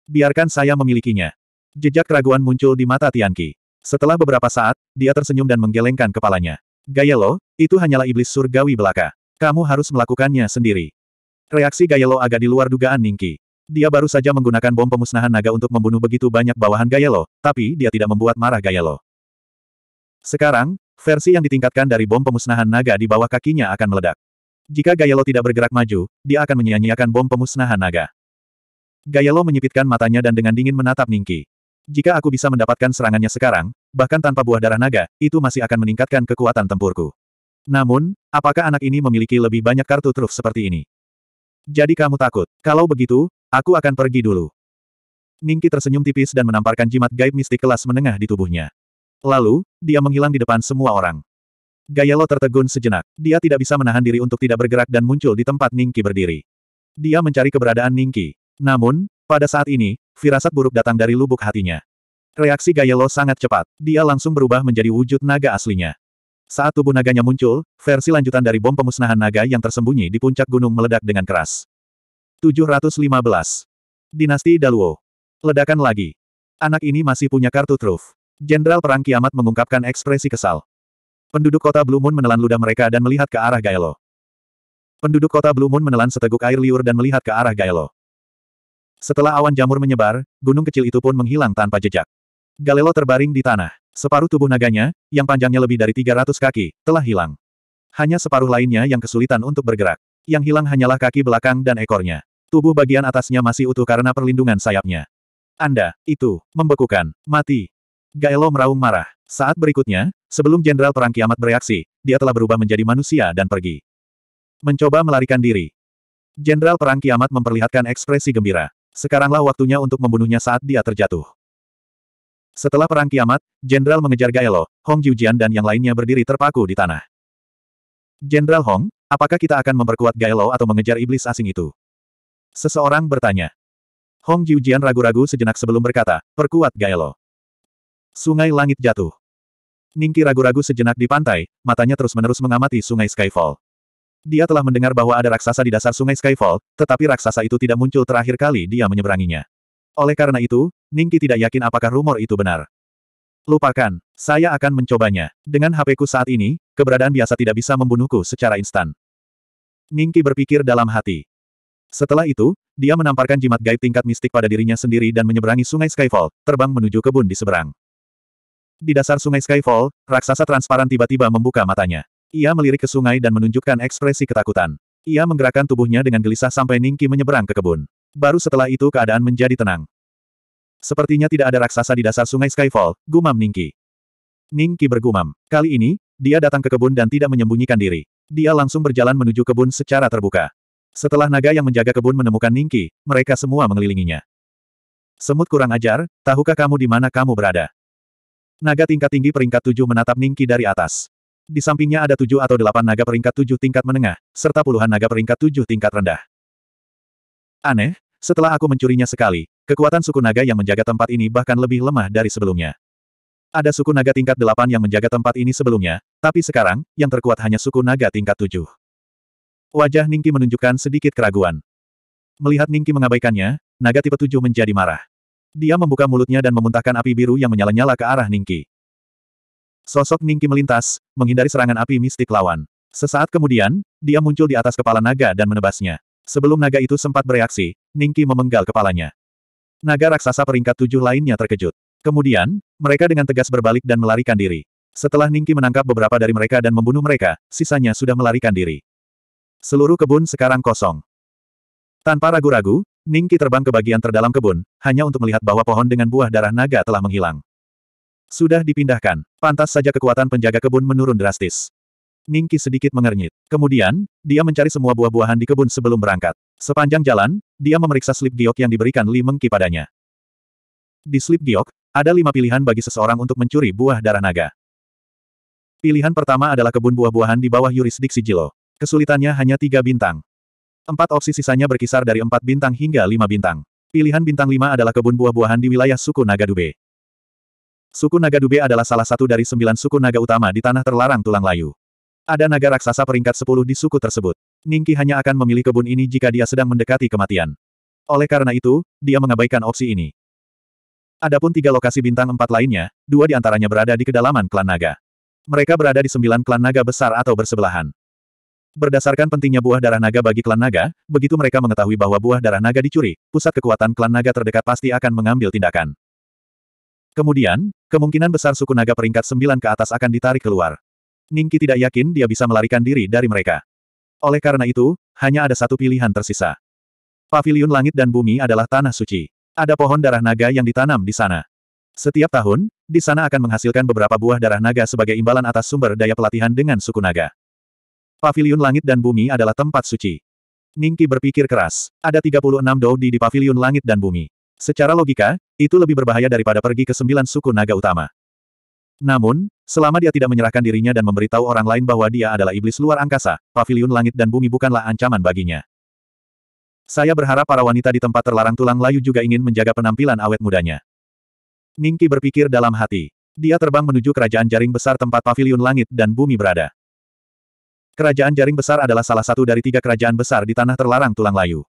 Biarkan saya memilikinya. Jejak keraguan muncul di mata Tianqi. Setelah beberapa saat, dia tersenyum dan menggelengkan kepalanya. Gayelo, itu hanyalah iblis surgawi belaka. Kamu harus melakukannya sendiri. Reaksi Gayelo agak di luar dugaan Ningki. Dia baru saja menggunakan bom pemusnahan naga untuk membunuh begitu banyak bawahan Gayelo, tapi dia tidak membuat marah Gayelo. Sekarang, versi yang ditingkatkan dari bom pemusnahan naga di bawah kakinya akan meledak. Jika Gayelo tidak bergerak maju, dia akan menyia-nyiakan bom pemusnahan naga. Gayelo menyipitkan matanya dan dengan dingin menatap Ningki. Jika aku bisa mendapatkan serangannya sekarang, bahkan tanpa buah darah naga, itu masih akan meningkatkan kekuatan tempurku. Namun, apakah anak ini memiliki lebih banyak kartu truf seperti ini? Jadi kamu takut. Kalau begitu, aku akan pergi dulu. Ningki tersenyum tipis dan menamparkan jimat gaib mistik kelas menengah di tubuhnya. Lalu, dia menghilang di depan semua orang. Gayalo tertegun sejenak. Dia tidak bisa menahan diri untuk tidak bergerak dan muncul di tempat Ningki berdiri. Dia mencari keberadaan Ningki. Namun, pada saat ini, firasat buruk datang dari lubuk hatinya. Reaksi Gayelo sangat cepat, dia langsung berubah menjadi wujud naga aslinya. Saat tubuh naganya muncul, versi lanjutan dari bom pemusnahan naga yang tersembunyi di puncak gunung meledak dengan keras. 715. Dinasti Daluo. Ledakan lagi. Anak ini masih punya kartu truf. Jenderal Perang Kiamat mengungkapkan ekspresi kesal. Penduduk kota Blue Moon menelan ludah mereka dan melihat ke arah Gaelo. Penduduk kota Blue Moon menelan seteguk air liur dan melihat ke arah Gaelo. Setelah awan jamur menyebar, gunung kecil itu pun menghilang tanpa jejak. Galelo terbaring di tanah. Separuh tubuh naganya, yang panjangnya lebih dari 300 kaki, telah hilang. Hanya separuh lainnya yang kesulitan untuk bergerak. Yang hilang hanyalah kaki belakang dan ekornya. Tubuh bagian atasnya masih utuh karena perlindungan sayapnya. Anda, itu, membekukan, mati. Gaelo meraung marah. Saat berikutnya, sebelum Jenderal Perang Kiamat bereaksi, dia telah berubah menjadi manusia dan pergi. Mencoba melarikan diri. Jenderal Perang Kiamat memperlihatkan ekspresi gembira. Sekaranglah waktunya untuk membunuhnya saat dia terjatuh. Setelah perang kiamat, Jenderal mengejar Gaelo, Hong Jiujian dan yang lainnya berdiri terpaku di tanah. Jenderal Hong, apakah kita akan memperkuat Gaelo atau mengejar iblis asing itu? Seseorang bertanya. Hong Jiujian ragu-ragu sejenak sebelum berkata, perkuat Gaelo. Sungai langit jatuh. Ningki ragu-ragu sejenak di pantai, matanya terus-menerus mengamati sungai Skyfall. Dia telah mendengar bahwa ada raksasa di dasar sungai Skyfall, tetapi raksasa itu tidak muncul terakhir kali dia menyeberanginya. Oleh karena itu, Ningki tidak yakin apakah rumor itu benar. Lupakan, saya akan mencobanya. Dengan HP-ku saat ini, keberadaan biasa tidak bisa membunuhku secara instan. Ningki berpikir dalam hati. Setelah itu, dia menamparkan jimat gaib tingkat mistik pada dirinya sendiri dan menyeberangi sungai Skyfall, terbang menuju kebun di seberang. Di dasar sungai Skyfall, raksasa transparan tiba-tiba membuka matanya. Ia melirik ke sungai dan menunjukkan ekspresi ketakutan. Ia menggerakkan tubuhnya dengan gelisah sampai Ningki menyeberang ke kebun. Baru setelah itu keadaan menjadi tenang. Sepertinya tidak ada raksasa di dasar sungai Skyfall, gumam Ningki. Ningki bergumam. Kali ini, dia datang ke kebun dan tidak menyembunyikan diri. Dia langsung berjalan menuju kebun secara terbuka. Setelah naga yang menjaga kebun menemukan Ningki, mereka semua mengelilinginya. Semut kurang ajar, tahukah kamu di mana kamu berada? Naga tingkat tinggi peringkat tujuh menatap Ningki dari atas. Di sampingnya ada tujuh atau delapan naga peringkat tujuh tingkat menengah, serta puluhan naga peringkat tujuh tingkat rendah. Aneh, setelah aku mencurinya sekali, kekuatan suku naga yang menjaga tempat ini bahkan lebih lemah dari sebelumnya. Ada suku naga tingkat delapan yang menjaga tempat ini sebelumnya, tapi sekarang, yang terkuat hanya suku naga tingkat tujuh. Wajah Ningki menunjukkan sedikit keraguan. Melihat Ningki mengabaikannya, naga tipe tujuh menjadi marah. Dia membuka mulutnya dan memuntahkan api biru yang menyala-nyala ke arah Ningki. Sosok Ningki melintas, menghindari serangan api mistik lawan. Sesaat kemudian, dia muncul di atas kepala naga dan menebasnya. Sebelum naga itu sempat bereaksi, Ningki memenggal kepalanya. Naga raksasa peringkat tujuh lainnya terkejut. Kemudian, mereka dengan tegas berbalik dan melarikan diri. Setelah Ningki menangkap beberapa dari mereka dan membunuh mereka, sisanya sudah melarikan diri. Seluruh kebun sekarang kosong. Tanpa ragu-ragu, Ningki terbang ke bagian terdalam kebun, hanya untuk melihat bahwa pohon dengan buah darah naga telah menghilang. Sudah dipindahkan, pantas saja kekuatan penjaga kebun menurun drastis. Ningki sedikit mengernyit. Kemudian, dia mencari semua buah-buahan di kebun sebelum berangkat. Sepanjang jalan, dia memeriksa slip giok yang diberikan Li Mengki padanya. Di slip giok, ada lima pilihan bagi seseorang untuk mencuri buah darah naga. Pilihan pertama adalah kebun buah-buahan di bawah yurisdiksi Jilo. Kesulitannya hanya tiga bintang. Empat opsi sisanya berkisar dari empat bintang hingga lima bintang. Pilihan bintang lima adalah kebun buah-buahan di wilayah suku naga dube. Suku Naga Dube adalah salah satu dari sembilan suku naga utama di tanah terlarang tulang layu. Ada naga raksasa peringkat sepuluh di suku tersebut. Ningki hanya akan memilih kebun ini jika dia sedang mendekati kematian. Oleh karena itu, dia mengabaikan opsi ini. Adapun tiga lokasi bintang empat lainnya, dua di antaranya berada di kedalaman klan naga. Mereka berada di sembilan klan naga besar atau bersebelahan. Berdasarkan pentingnya buah darah naga bagi klan naga, begitu mereka mengetahui bahwa buah darah naga dicuri, pusat kekuatan klan naga terdekat pasti akan mengambil tindakan. Kemudian, kemungkinan besar suku naga peringkat sembilan ke atas akan ditarik keluar. Ningki tidak yakin dia bisa melarikan diri dari mereka. Oleh karena itu, hanya ada satu pilihan tersisa. Pavilion langit dan bumi adalah tanah suci. Ada pohon darah naga yang ditanam di sana. Setiap tahun, di sana akan menghasilkan beberapa buah darah naga sebagai imbalan atas sumber daya pelatihan dengan suku naga. Pavilion langit dan bumi adalah tempat suci. Ningki berpikir keras. Ada 36 dodi di Pavilion langit dan bumi. Secara logika, itu lebih berbahaya daripada pergi ke sembilan suku naga utama. Namun, selama dia tidak menyerahkan dirinya dan memberitahu orang lain bahwa dia adalah iblis luar angkasa, pavilion langit dan bumi bukanlah ancaman baginya. Saya berharap para wanita di tempat terlarang tulang layu juga ingin menjaga penampilan awet mudanya. Ningki berpikir dalam hati. Dia terbang menuju kerajaan jaring besar tempat pavilion langit dan bumi berada. Kerajaan jaring besar adalah salah satu dari tiga kerajaan besar di tanah terlarang tulang layu.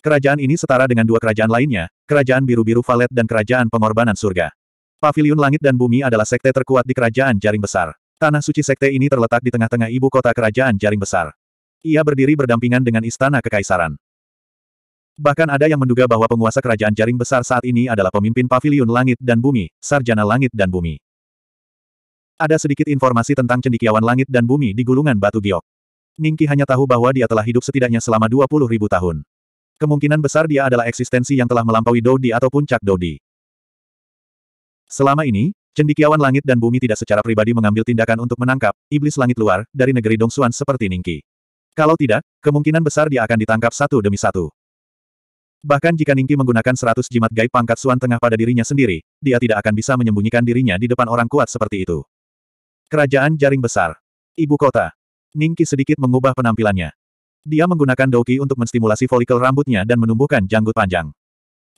Kerajaan ini setara dengan dua kerajaan lainnya, Kerajaan Biru-Biru Valet dan Kerajaan Pengorbanan Surga. Paviliun Langit dan Bumi adalah sekte terkuat di Kerajaan Jaring Besar. Tanah suci sekte ini terletak di tengah-tengah ibu kota Kerajaan Jaring Besar. Ia berdiri berdampingan dengan Istana Kekaisaran. Bahkan ada yang menduga bahwa penguasa Kerajaan Jaring Besar saat ini adalah pemimpin Paviliun Langit dan Bumi, Sarjana Langit dan Bumi. Ada sedikit informasi tentang cendikiawan Langit dan Bumi di Gulungan Batu Giok. Ningki hanya tahu bahwa dia telah hidup setidaknya selama puluh ribu tahun. Kemungkinan besar dia adalah eksistensi yang telah melampaui Dodi ataupun Cak Dodi. Selama ini, cendikiawan langit dan bumi tidak secara pribadi mengambil tindakan untuk menangkap iblis langit luar dari negeri Dongsuan seperti Ningki. Kalau tidak, kemungkinan besar dia akan ditangkap satu demi satu. Bahkan jika Ningki menggunakan seratus jimat gaib pangkat Suan Tengah pada dirinya sendiri, dia tidak akan bisa menyembunyikan dirinya di depan orang kuat seperti itu. Kerajaan Jaring Besar. Ibu Kota. Ningki sedikit mengubah penampilannya. Dia menggunakan Douki untuk menstimulasi folikel rambutnya dan menumbuhkan janggut panjang.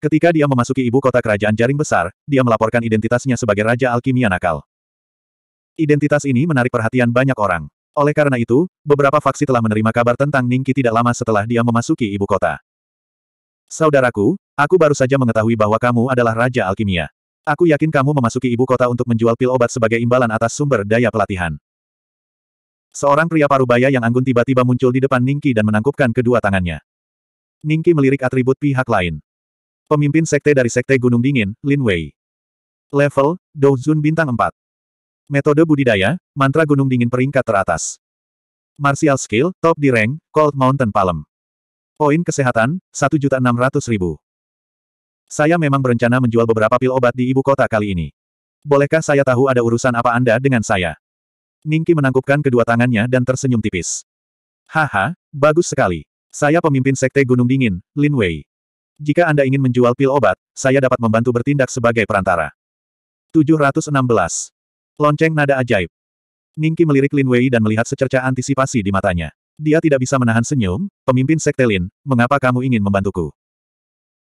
Ketika dia memasuki ibu kota kerajaan jaring besar, dia melaporkan identitasnya sebagai Raja Alkimia Nakal. Identitas ini menarik perhatian banyak orang. Oleh karena itu, beberapa faksi telah menerima kabar tentang Ningki tidak lama setelah dia memasuki ibu kota. Saudaraku, aku baru saja mengetahui bahwa kamu adalah Raja Alkimia. Aku yakin kamu memasuki ibu kota untuk menjual pil obat sebagai imbalan atas sumber daya pelatihan. Seorang pria parubaya yang anggun tiba-tiba muncul di depan Ningki dan menangkupkan kedua tangannya. Ningki melirik atribut pihak lain. Pemimpin sekte dari sekte Gunung Dingin, Lin Wei. Level, Douzun Bintang 4. Metode budidaya, mantra Gunung Dingin peringkat teratas. Martial skill, top di rank, Cold Mountain Palm. Poin kesehatan, 1.600.000. Saya memang berencana menjual beberapa pil obat di ibu kota kali ini. Bolehkah saya tahu ada urusan apa Anda dengan saya? Ningki menangkupkan kedua tangannya dan tersenyum tipis. Haha, bagus sekali. Saya pemimpin Sekte Gunung Dingin, Lin Wei. Jika Anda ingin menjual pil obat, saya dapat membantu bertindak sebagai perantara. 716. Lonceng nada ajaib. Ningki melirik Lin Wei dan melihat secerca antisipasi di matanya. Dia tidak bisa menahan senyum, pemimpin Sekte Lin, mengapa kamu ingin membantuku?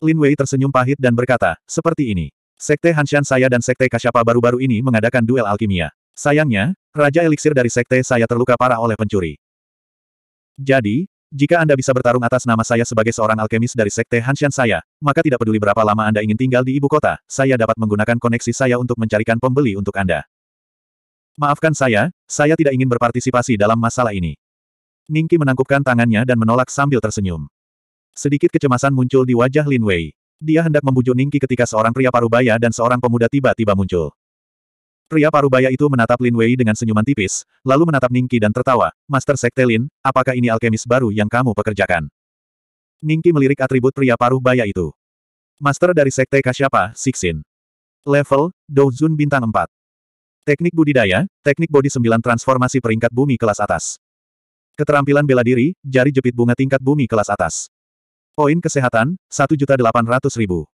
Lin Wei tersenyum pahit dan berkata, seperti ini. Sekte Hanshan saya dan Sekte Kasyapa baru-baru ini mengadakan duel alkimia. Sayangnya, Raja Eliksir dari Sekte saya terluka parah oleh pencuri. Jadi, jika Anda bisa bertarung atas nama saya sebagai seorang alkemis dari Sekte Hanshan saya, maka tidak peduli berapa lama Anda ingin tinggal di ibu kota, saya dapat menggunakan koneksi saya untuk mencarikan pembeli untuk Anda. Maafkan saya, saya tidak ingin berpartisipasi dalam masalah ini. Ningki menangkupkan tangannya dan menolak sambil tersenyum. Sedikit kecemasan muncul di wajah Lin Wei. Dia hendak membujuk Ningki ketika seorang pria parubaya dan seorang pemuda tiba-tiba muncul. Pria parubaya itu menatap Lin Wei dengan senyuman tipis, lalu menatap Ningki dan tertawa, Master Sekte Lin, apakah ini alkemis baru yang kamu pekerjakan? Ningki melirik atribut pria paruh baya itu. Master dari Sekte Kasyapa, Sixin. Level, Douzun Bintang 4. Teknik budidaya, teknik Bodi 9 transformasi peringkat bumi kelas atas. Keterampilan bela diri, jari jepit bunga tingkat bumi kelas atas. Poin kesehatan, 1.800.000.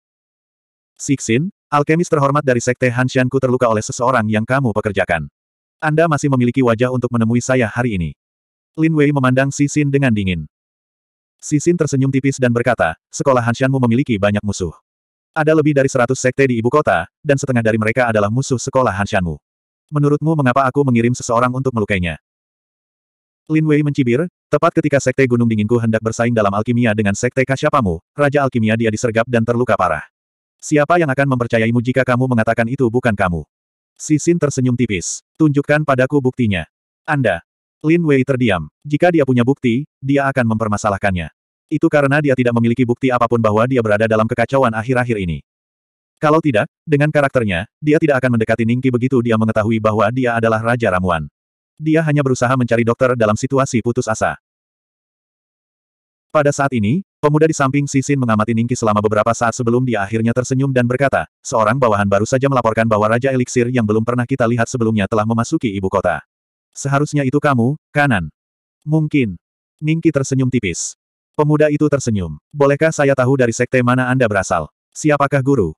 Sixin, alkemis terhormat dari Sekte Hanshanku terluka oleh seseorang yang kamu pekerjakan. Anda masih memiliki wajah untuk menemui saya hari ini. Lin Wei memandang Sixin dengan dingin. Sixin tersenyum tipis dan berkata, sekolah Hanshanmu memiliki banyak musuh. Ada lebih dari seratus sekte di ibu kota, dan setengah dari mereka adalah musuh sekolah Hanshanmu. Menurutmu mengapa aku mengirim seseorang untuk melukainya? Lin Wei mencibir, tepat ketika sekte Gunung Dinginku hendak bersaing dalam alkimia dengan sekte Kasyapamu, Raja Alkimia dia disergap dan terluka parah. Siapa yang akan mempercayaimu jika kamu mengatakan itu bukan kamu? Sisin tersenyum tipis. Tunjukkan padaku buktinya. Anda. Lin Wei terdiam. Jika dia punya bukti, dia akan mempermasalahkannya. Itu karena dia tidak memiliki bukti apapun bahwa dia berada dalam kekacauan akhir-akhir ini. Kalau tidak, dengan karakternya, dia tidak akan mendekati Ningki begitu dia mengetahui bahwa dia adalah Raja Ramuan. Dia hanya berusaha mencari dokter dalam situasi putus asa. Pada saat ini, pemuda di samping Sisin mengamati Ningki selama beberapa saat sebelum dia akhirnya tersenyum dan berkata, seorang bawahan baru saja melaporkan bahwa Raja Eliksir yang belum pernah kita lihat sebelumnya telah memasuki ibu kota. Seharusnya itu kamu, kanan. Mungkin. Ningki tersenyum tipis. Pemuda itu tersenyum. Bolehkah saya tahu dari sekte mana Anda berasal? Siapakah guru?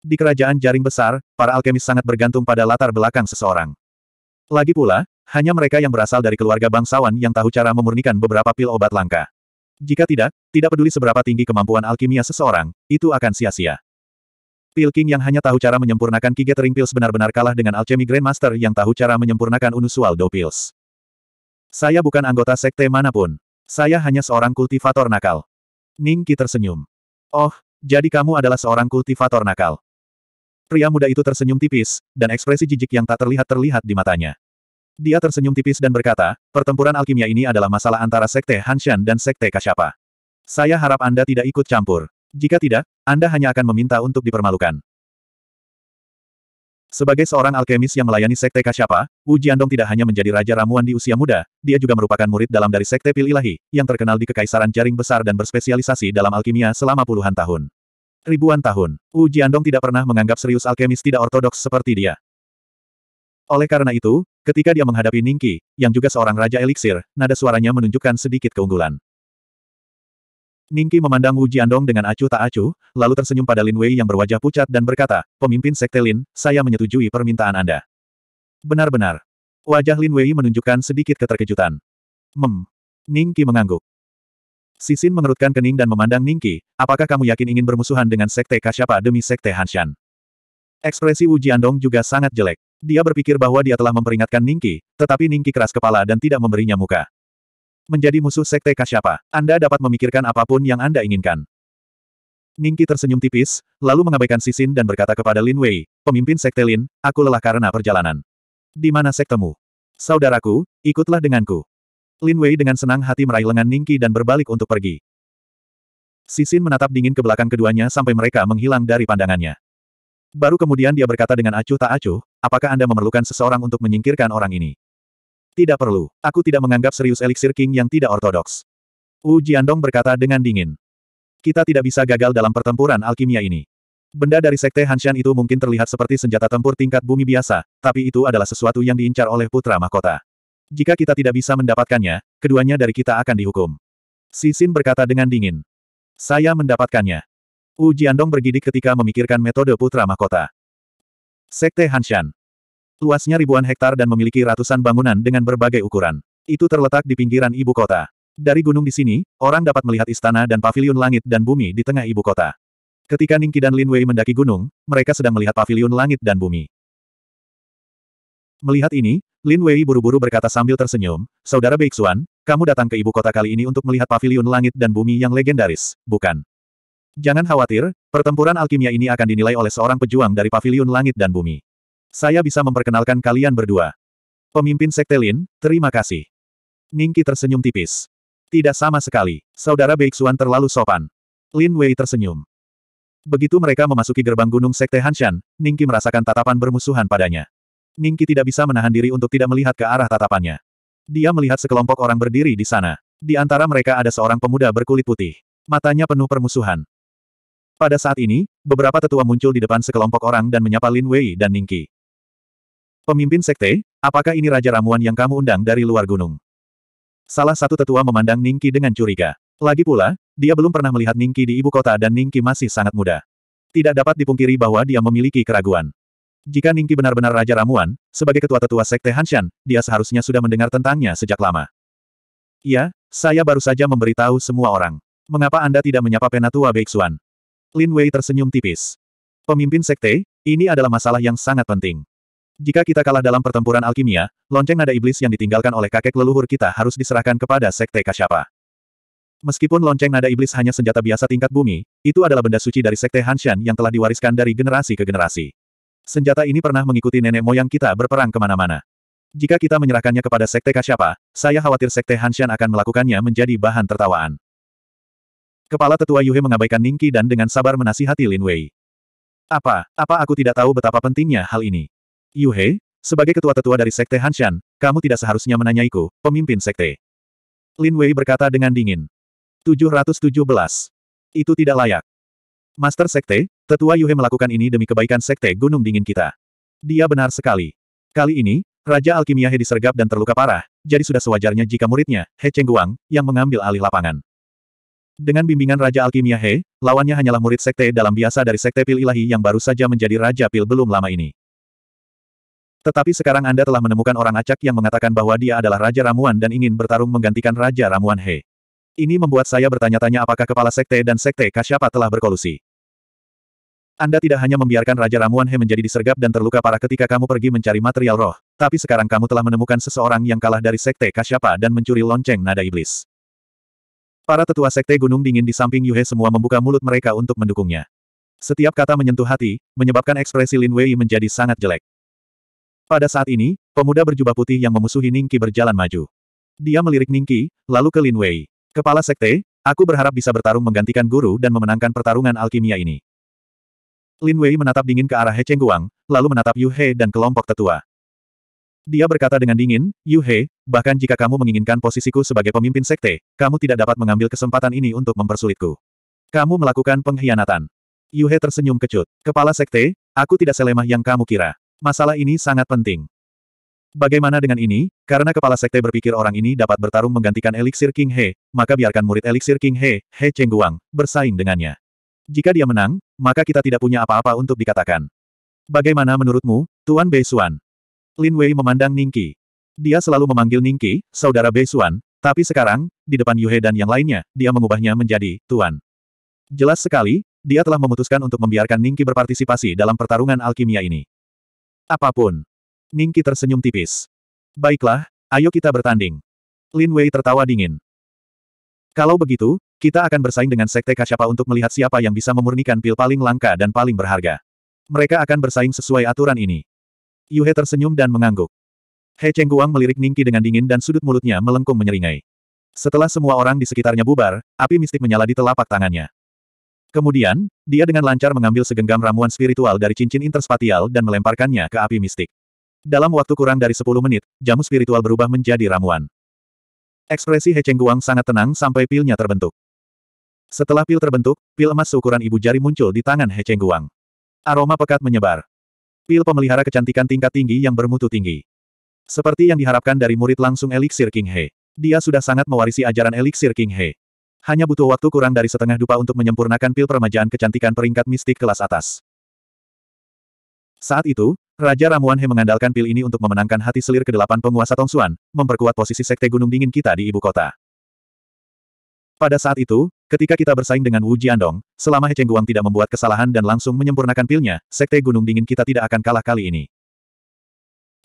Di kerajaan jaring besar, para alkemis sangat bergantung pada latar belakang seseorang. Lagi pula, hanya mereka yang berasal dari keluarga bangsawan yang tahu cara memurnikan beberapa pil obat langka. Jika tidak, tidak peduli seberapa tinggi kemampuan alkimia seseorang, itu akan sia-sia. Pil King yang hanya tahu cara menyempurnakan Kigetering Pills benar-benar kalah dengan Alchemy Grandmaster yang tahu cara menyempurnakan Unusual Do Pills. Saya bukan anggota sekte manapun. Saya hanya seorang kultivator nakal. Ning Qi tersenyum. Oh, jadi kamu adalah seorang kultivator nakal. Pria muda itu tersenyum tipis, dan ekspresi jijik yang tak terlihat-terlihat di matanya. Dia tersenyum tipis dan berkata, pertempuran alkimia ini adalah masalah antara Sekte Hanshan dan Sekte Kasyapa. Saya harap Anda tidak ikut campur. Jika tidak, Anda hanya akan meminta untuk dipermalukan. Sebagai seorang alkemis yang melayani Sekte Kasyapa, Wu Jiandong tidak hanya menjadi raja ramuan di usia muda, dia juga merupakan murid dalam dari Sekte Pil Ilahi, yang terkenal di Kekaisaran Jaring Besar dan berspesialisasi dalam alkimia selama puluhan tahun. Ribuan tahun, Wu Jiandong tidak pernah menganggap serius alkemis tidak ortodoks seperti dia. Oleh karena itu, ketika dia menghadapi Ningki, yang juga seorang Raja Eliksir, nada suaranya menunjukkan sedikit keunggulan. Ningki memandang Wu Jiandong dengan acuh tak acuh, lalu tersenyum pada Lin Wei yang berwajah pucat dan berkata, Pemimpin Sekte Lin, saya menyetujui permintaan Anda. Benar-benar. Wajah Lin Wei menunjukkan sedikit keterkejutan. Mem. Ningki mengangguk. Sisin mengerutkan kening dan memandang Ningki, apakah kamu yakin ingin bermusuhan dengan Sekte Kasyapa demi Sekte Hanshan? Ekspresi Wu Jiandong juga sangat jelek. Dia berpikir bahwa dia telah memperingatkan Ningki, tetapi Ningki keras kepala dan tidak memberinya muka. Menjadi musuh Sekte Kasyapa, Anda dapat memikirkan apapun yang Anda inginkan. Ningki tersenyum tipis, lalu mengabaikan Sisin dan berkata kepada Lin Wei, pemimpin Sekte Lin, aku lelah karena perjalanan. Di mana sektemu? Saudaraku, ikutlah denganku. Lin Wei dengan senang hati meraih lengan Ningki dan berbalik untuk pergi. Sisin menatap dingin ke belakang keduanya sampai mereka menghilang dari pandangannya. Baru kemudian dia berkata dengan acuh tak acuh, Apakah Anda memerlukan seseorang untuk menyingkirkan orang ini? Tidak perlu. Aku tidak menganggap serius eliksir King yang tidak ortodoks. Wu Jiandong berkata dengan dingin. Kita tidak bisa gagal dalam pertempuran alkimia ini. Benda dari Sekte Hanshan itu mungkin terlihat seperti senjata tempur tingkat bumi biasa, tapi itu adalah sesuatu yang diincar oleh putra mahkota. Jika kita tidak bisa mendapatkannya, keduanya dari kita akan dihukum. Si Sisin berkata dengan dingin. Saya mendapatkannya. Wu Jiandong bergidik ketika memikirkan metode putra mahkota. Sekte Hanshan. Luasnya ribuan hektar dan memiliki ratusan bangunan dengan berbagai ukuran. Itu terletak di pinggiran ibu kota. Dari gunung di sini, orang dapat melihat istana dan pavilion langit dan bumi di tengah ibu kota. Ketika Ningqi dan Lin Wei mendaki gunung, mereka sedang melihat pavilion langit dan bumi. Melihat ini, Lin Wei buru-buru berkata sambil tersenyum, Saudara Beixuan, kamu datang ke ibu kota kali ini untuk melihat pavilion langit dan bumi yang legendaris, bukan? Jangan khawatir, pertempuran alkimia ini akan dinilai oleh seorang pejuang dari paviliun langit dan bumi. Saya bisa memperkenalkan kalian berdua. Pemimpin Sekte Lin, terima kasih. Ningki tersenyum tipis. Tidak sama sekali, saudara Beixuan terlalu sopan. Lin Wei tersenyum. Begitu mereka memasuki gerbang gunung Sekte Hanshan, Ningki merasakan tatapan bermusuhan padanya. Ningki tidak bisa menahan diri untuk tidak melihat ke arah tatapannya. Dia melihat sekelompok orang berdiri di sana. Di antara mereka ada seorang pemuda berkulit putih. Matanya penuh permusuhan. Pada saat ini, beberapa tetua muncul di depan sekelompok orang dan menyapa Lin Wei dan Ningqi. Pemimpin sekte, apakah ini raja ramuan yang kamu undang dari luar gunung? Salah satu tetua memandang Ningqi dengan curiga. Lagi pula, dia belum pernah melihat Ningqi di ibu kota dan Ningqi masih sangat muda. Tidak dapat dipungkiri bahwa dia memiliki keraguan. Jika Ningqi benar-benar raja ramuan, sebagai ketua tetua sekte Hanshan, dia seharusnya sudah mendengar tentangnya sejak lama. Ya, saya baru saja memberitahu semua orang. Mengapa Anda tidak menyapa penatua Beixuan? Lin Wei tersenyum tipis. Pemimpin sekte, ini adalah masalah yang sangat penting. Jika kita kalah dalam pertempuran alkimia, lonceng nada iblis yang ditinggalkan oleh kakek leluhur kita harus diserahkan kepada sekte Kasyapa. Meskipun lonceng nada iblis hanya senjata biasa tingkat bumi, itu adalah benda suci dari sekte Hanshan yang telah diwariskan dari generasi ke generasi. Senjata ini pernah mengikuti nenek moyang kita berperang kemana-mana. Jika kita menyerahkannya kepada sekte Kasyapa, saya khawatir sekte Hanshan akan melakukannya menjadi bahan tertawaan. Kepala tetua Yuhe mengabaikan Ningki dan dengan sabar menasihati Lin Wei. Apa, apa aku tidak tahu betapa pentingnya hal ini? Yuhe, sebagai ketua tetua dari Sekte Hanshan, kamu tidak seharusnya menanyaiku, pemimpin Sekte. Lin Wei berkata dengan dingin. 717. Itu tidak layak. Master Sekte, tetua Yuhe melakukan ini demi kebaikan Sekte Gunung Dingin kita. Dia benar sekali. Kali ini, Raja Alkimia He disergap dan terluka parah, jadi sudah sewajarnya jika muridnya, He Chengguang, yang mengambil alih lapangan. Dengan bimbingan Raja Alkimia He, lawannya hanyalah murid sekte dalam biasa dari sekte pil ilahi yang baru saja menjadi Raja Pil belum lama ini. Tetapi sekarang Anda telah menemukan orang acak yang mengatakan bahwa dia adalah Raja Ramuan dan ingin bertarung menggantikan Raja Ramuan He. Ini membuat saya bertanya-tanya apakah kepala sekte dan sekte Kasyapa telah berkolusi. Anda tidak hanya membiarkan Raja Ramuan He menjadi disergap dan terluka parah ketika kamu pergi mencari material roh, tapi sekarang kamu telah menemukan seseorang yang kalah dari sekte Kasyapa dan mencuri lonceng nada iblis. Para tetua sekte gunung dingin di samping Yuhe semua membuka mulut mereka untuk mendukungnya. Setiap kata menyentuh hati, menyebabkan ekspresi Lin Wei menjadi sangat jelek. Pada saat ini, pemuda berjubah putih yang memusuhi Ningki berjalan maju. Dia melirik Ningki, lalu ke Lin Wei. Kepala sekte, aku berharap bisa bertarung menggantikan guru dan memenangkan pertarungan alkimia ini. Lin Wei menatap dingin ke arah He Cheng Guang, lalu menatap Yu He dan kelompok tetua. Dia berkata dengan dingin, Yuhe, bahkan jika kamu menginginkan posisiku sebagai pemimpin sekte, kamu tidak dapat mengambil kesempatan ini untuk mempersulitku. Kamu melakukan pengkhianatan. Yuhe tersenyum kecut. Kepala sekte, aku tidak selemah yang kamu kira. Masalah ini sangat penting. Bagaimana dengan ini? Karena kepala sekte berpikir orang ini dapat bertarung menggantikan eliksir King He, maka biarkan murid eliksir King He, He Chengguang, bersaing dengannya. Jika dia menang, maka kita tidak punya apa-apa untuk dikatakan. Bagaimana menurutmu, Tuan Bei Xuan? Lin Wei memandang Ningqi. Dia selalu memanggil Ningqi, saudara Bei Xuan, tapi sekarang, di depan Yuhe dan yang lainnya, dia mengubahnya menjadi Tuan. Jelas sekali, dia telah memutuskan untuk membiarkan Ningqi berpartisipasi dalam pertarungan alkimia ini. Apapun. Ningqi tersenyum tipis. Baiklah, ayo kita bertanding. Lin Wei tertawa dingin. Kalau begitu, kita akan bersaing dengan Sekte Kasyapa untuk melihat siapa yang bisa memurnikan pil paling langka dan paling berharga. Mereka akan bersaing sesuai aturan ini. Yuhe tersenyum dan mengangguk. He Chengguang melirik Ningki dengan dingin dan sudut mulutnya melengkung menyeringai. Setelah semua orang di sekitarnya bubar, api mistik menyala di telapak tangannya. Kemudian, dia dengan lancar mengambil segenggam ramuan spiritual dari cincin interspatial dan melemparkannya ke api mistik. Dalam waktu kurang dari 10 menit, jamu spiritual berubah menjadi ramuan. Ekspresi He Chengguang sangat tenang sampai pilnya terbentuk. Setelah pil terbentuk, pil emas seukuran ibu jari muncul di tangan He Chengguang. Aroma pekat menyebar. Pil pemelihara kecantikan tingkat tinggi yang bermutu tinggi. Seperti yang diharapkan dari murid langsung eliksir King He. Dia sudah sangat mewarisi ajaran eliksir King He. Hanya butuh waktu kurang dari setengah dupa untuk menyempurnakan pil permajaan kecantikan peringkat mistik kelas atas. Saat itu, Raja Ramuan He mengandalkan pil ini untuk memenangkan hati selir kedelapan penguasa Tongsuan, memperkuat posisi sekte Gunung Dingin kita di ibu kota. Pada saat itu, Ketika kita bersaing dengan Wu Jiandong, selama He Chengguang tidak membuat kesalahan dan langsung menyempurnakan pilnya, Sekte Gunung Dingin kita tidak akan kalah kali ini.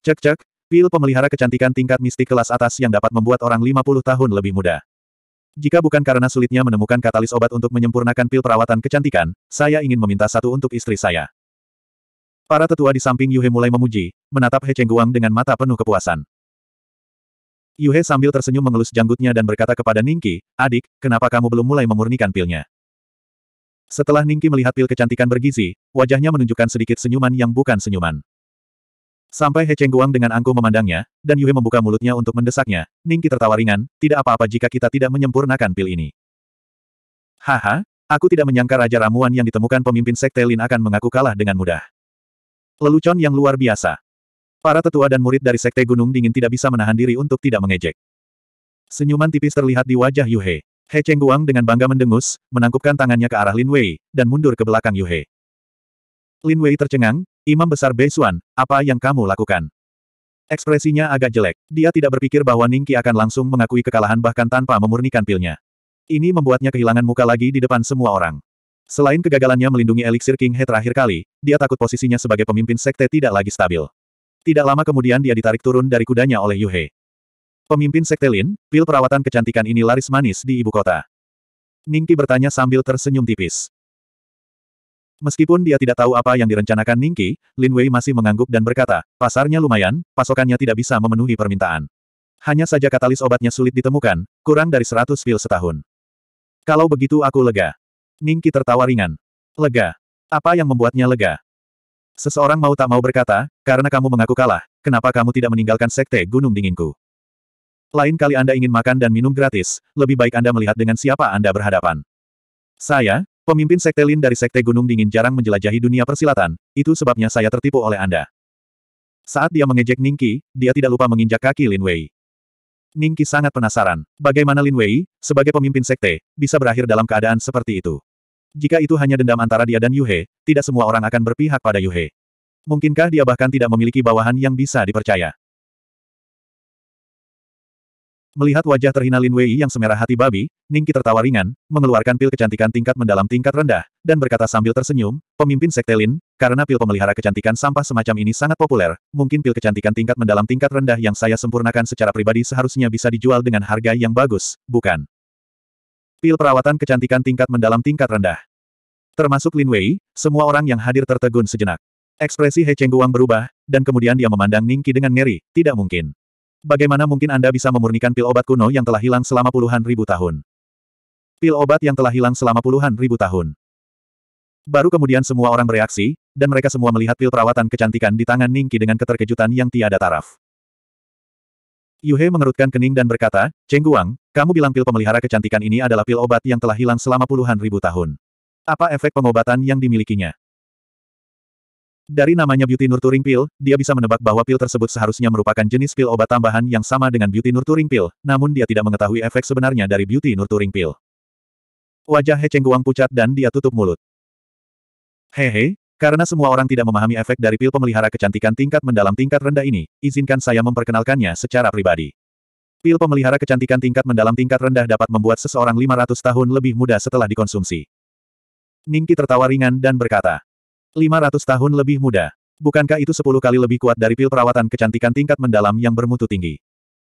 Cek-cek, pil pemelihara kecantikan tingkat mistik kelas atas yang dapat membuat orang 50 tahun lebih muda. Jika bukan karena sulitnya menemukan katalis obat untuk menyempurnakan pil perawatan kecantikan, saya ingin meminta satu untuk istri saya. Para tetua di samping Yuhe mulai memuji, menatap He Chengguang dengan mata penuh kepuasan. Yuhe sambil tersenyum mengelus janggutnya dan berkata kepada Ningki, adik, kenapa kamu belum mulai memurnikan pilnya? Setelah Ningki melihat pil kecantikan bergizi, wajahnya menunjukkan sedikit senyuman yang bukan senyuman. Sampai He Guang dengan angkuh memandangnya, dan Yuhe membuka mulutnya untuk mendesaknya, Ningki tertawa ringan, tidak apa-apa jika kita tidak menyempurnakan pil ini. Haha, aku tidak menyangka Raja Ramuan yang ditemukan pemimpin Sekte Lin akan mengaku kalah dengan mudah. Lelucon yang luar biasa. Para tetua dan murid dari Sekte Gunung Dingin tidak bisa menahan diri untuk tidak mengejek. Senyuman tipis terlihat di wajah Yuhe. He Cheng Guang dengan bangga mendengus, menangkupkan tangannya ke arah Lin Wei, dan mundur ke belakang Yuhe. Lin Wei tercengang, Imam Besar Bei Xuan, apa yang kamu lakukan? Ekspresinya agak jelek. Dia tidak berpikir bahwa Ning Qi akan langsung mengakui kekalahan bahkan tanpa memurnikan pilnya. Ini membuatnya kehilangan muka lagi di depan semua orang. Selain kegagalannya melindungi eliksir King He terakhir kali, dia takut posisinya sebagai pemimpin sekte tidak lagi stabil. Tidak lama kemudian dia ditarik turun dari kudanya oleh Yuhe. Pemimpin Sekte Lin, pil perawatan kecantikan ini laris manis di ibu kota. Ningki bertanya sambil tersenyum tipis. Meskipun dia tidak tahu apa yang direncanakan Ningki, Lin Wei masih mengangguk dan berkata, pasarnya lumayan, pasokannya tidak bisa memenuhi permintaan. Hanya saja katalis obatnya sulit ditemukan, kurang dari 100 pil setahun. Kalau begitu aku lega. Ningki tertawa ringan. Lega. Apa yang membuatnya lega? Seseorang mau tak mau berkata, karena kamu mengaku kalah, kenapa kamu tidak meninggalkan sekte Gunung Dinginku? Lain kali Anda ingin makan dan minum gratis, lebih baik Anda melihat dengan siapa Anda berhadapan. Saya, pemimpin sekte Lin dari sekte Gunung Dingin jarang menjelajahi dunia persilatan, itu sebabnya saya tertipu oleh Anda. Saat dia mengejek Ningki, dia tidak lupa menginjak kaki Lin Wei. Ningki sangat penasaran, bagaimana Lin Wei, sebagai pemimpin sekte, bisa berakhir dalam keadaan seperti itu. Jika itu hanya dendam antara dia dan Yuhe, tidak semua orang akan berpihak pada Yuhe. Mungkinkah dia bahkan tidak memiliki bawahan yang bisa dipercaya? Melihat wajah terhina Lin Wei yang semerah hati babi, Ningki tertawa ringan, mengeluarkan pil kecantikan tingkat mendalam tingkat rendah, dan berkata sambil tersenyum, pemimpin sekte Lin, karena pil pemelihara kecantikan sampah semacam ini sangat populer, mungkin pil kecantikan tingkat mendalam tingkat rendah yang saya sempurnakan secara pribadi seharusnya bisa dijual dengan harga yang bagus, bukan? Pil perawatan kecantikan tingkat mendalam tingkat rendah. Termasuk Lin Wei, semua orang yang hadir tertegun sejenak. Ekspresi He Cheng Guang berubah, dan kemudian dia memandang Ning Ningki dengan ngeri, tidak mungkin. Bagaimana mungkin Anda bisa memurnikan pil obat kuno yang telah hilang selama puluhan ribu tahun? Pil obat yang telah hilang selama puluhan ribu tahun. Baru kemudian semua orang bereaksi, dan mereka semua melihat pil perawatan kecantikan di tangan Ning Ningki dengan keterkejutan yang tiada taraf. Yuhe mengerutkan kening dan berkata, Cheng Guang, kamu bilang pil pemelihara kecantikan ini adalah pil obat yang telah hilang selama puluhan ribu tahun. Apa efek pengobatan yang dimilikinya? Dari namanya Beauty Nurturing Pill, dia bisa menebak bahwa pil tersebut seharusnya merupakan jenis pil obat tambahan yang sama dengan Beauty Nurturing Pill, namun dia tidak mengetahui efek sebenarnya dari Beauty Nurturing Pill. Wajah He Chengguang pucat dan dia tutup mulut. Hehe, karena semua orang tidak memahami efek dari pil pemelihara kecantikan tingkat mendalam tingkat rendah ini, izinkan saya memperkenalkannya secara pribadi. Pil pemelihara kecantikan tingkat mendalam tingkat rendah dapat membuat seseorang 500 tahun lebih muda setelah dikonsumsi. Ningki tertawa ringan dan berkata, 500 tahun lebih muda. Bukankah itu 10 kali lebih kuat dari pil perawatan kecantikan tingkat mendalam yang bermutu tinggi?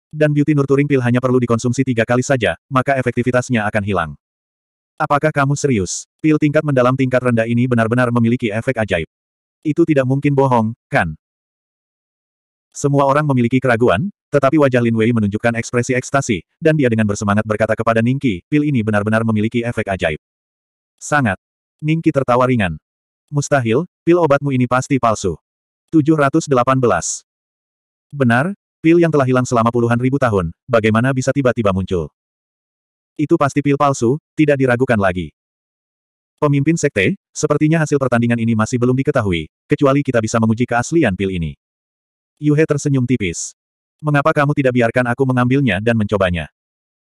Dan beauty nurturing pil hanya perlu dikonsumsi tiga kali saja, maka efektivitasnya akan hilang. Apakah kamu serius? Pil tingkat mendalam tingkat rendah ini benar-benar memiliki efek ajaib. Itu tidak mungkin bohong, kan? Semua orang memiliki keraguan, tetapi wajah Lin Wei menunjukkan ekspresi ekstasi, dan dia dengan bersemangat berkata kepada Ningki, pil ini benar-benar memiliki efek ajaib. Sangat. Ningki tertawa ringan. Mustahil, pil obatmu ini pasti palsu. 718. Benar, pil yang telah hilang selama puluhan ribu tahun, bagaimana bisa tiba-tiba muncul? Itu pasti pil palsu, tidak diragukan lagi. Pemimpin sekte, sepertinya hasil pertandingan ini masih belum diketahui, kecuali kita bisa menguji keaslian pil ini. Yuhe tersenyum tipis. Mengapa kamu tidak biarkan aku mengambilnya dan mencobanya?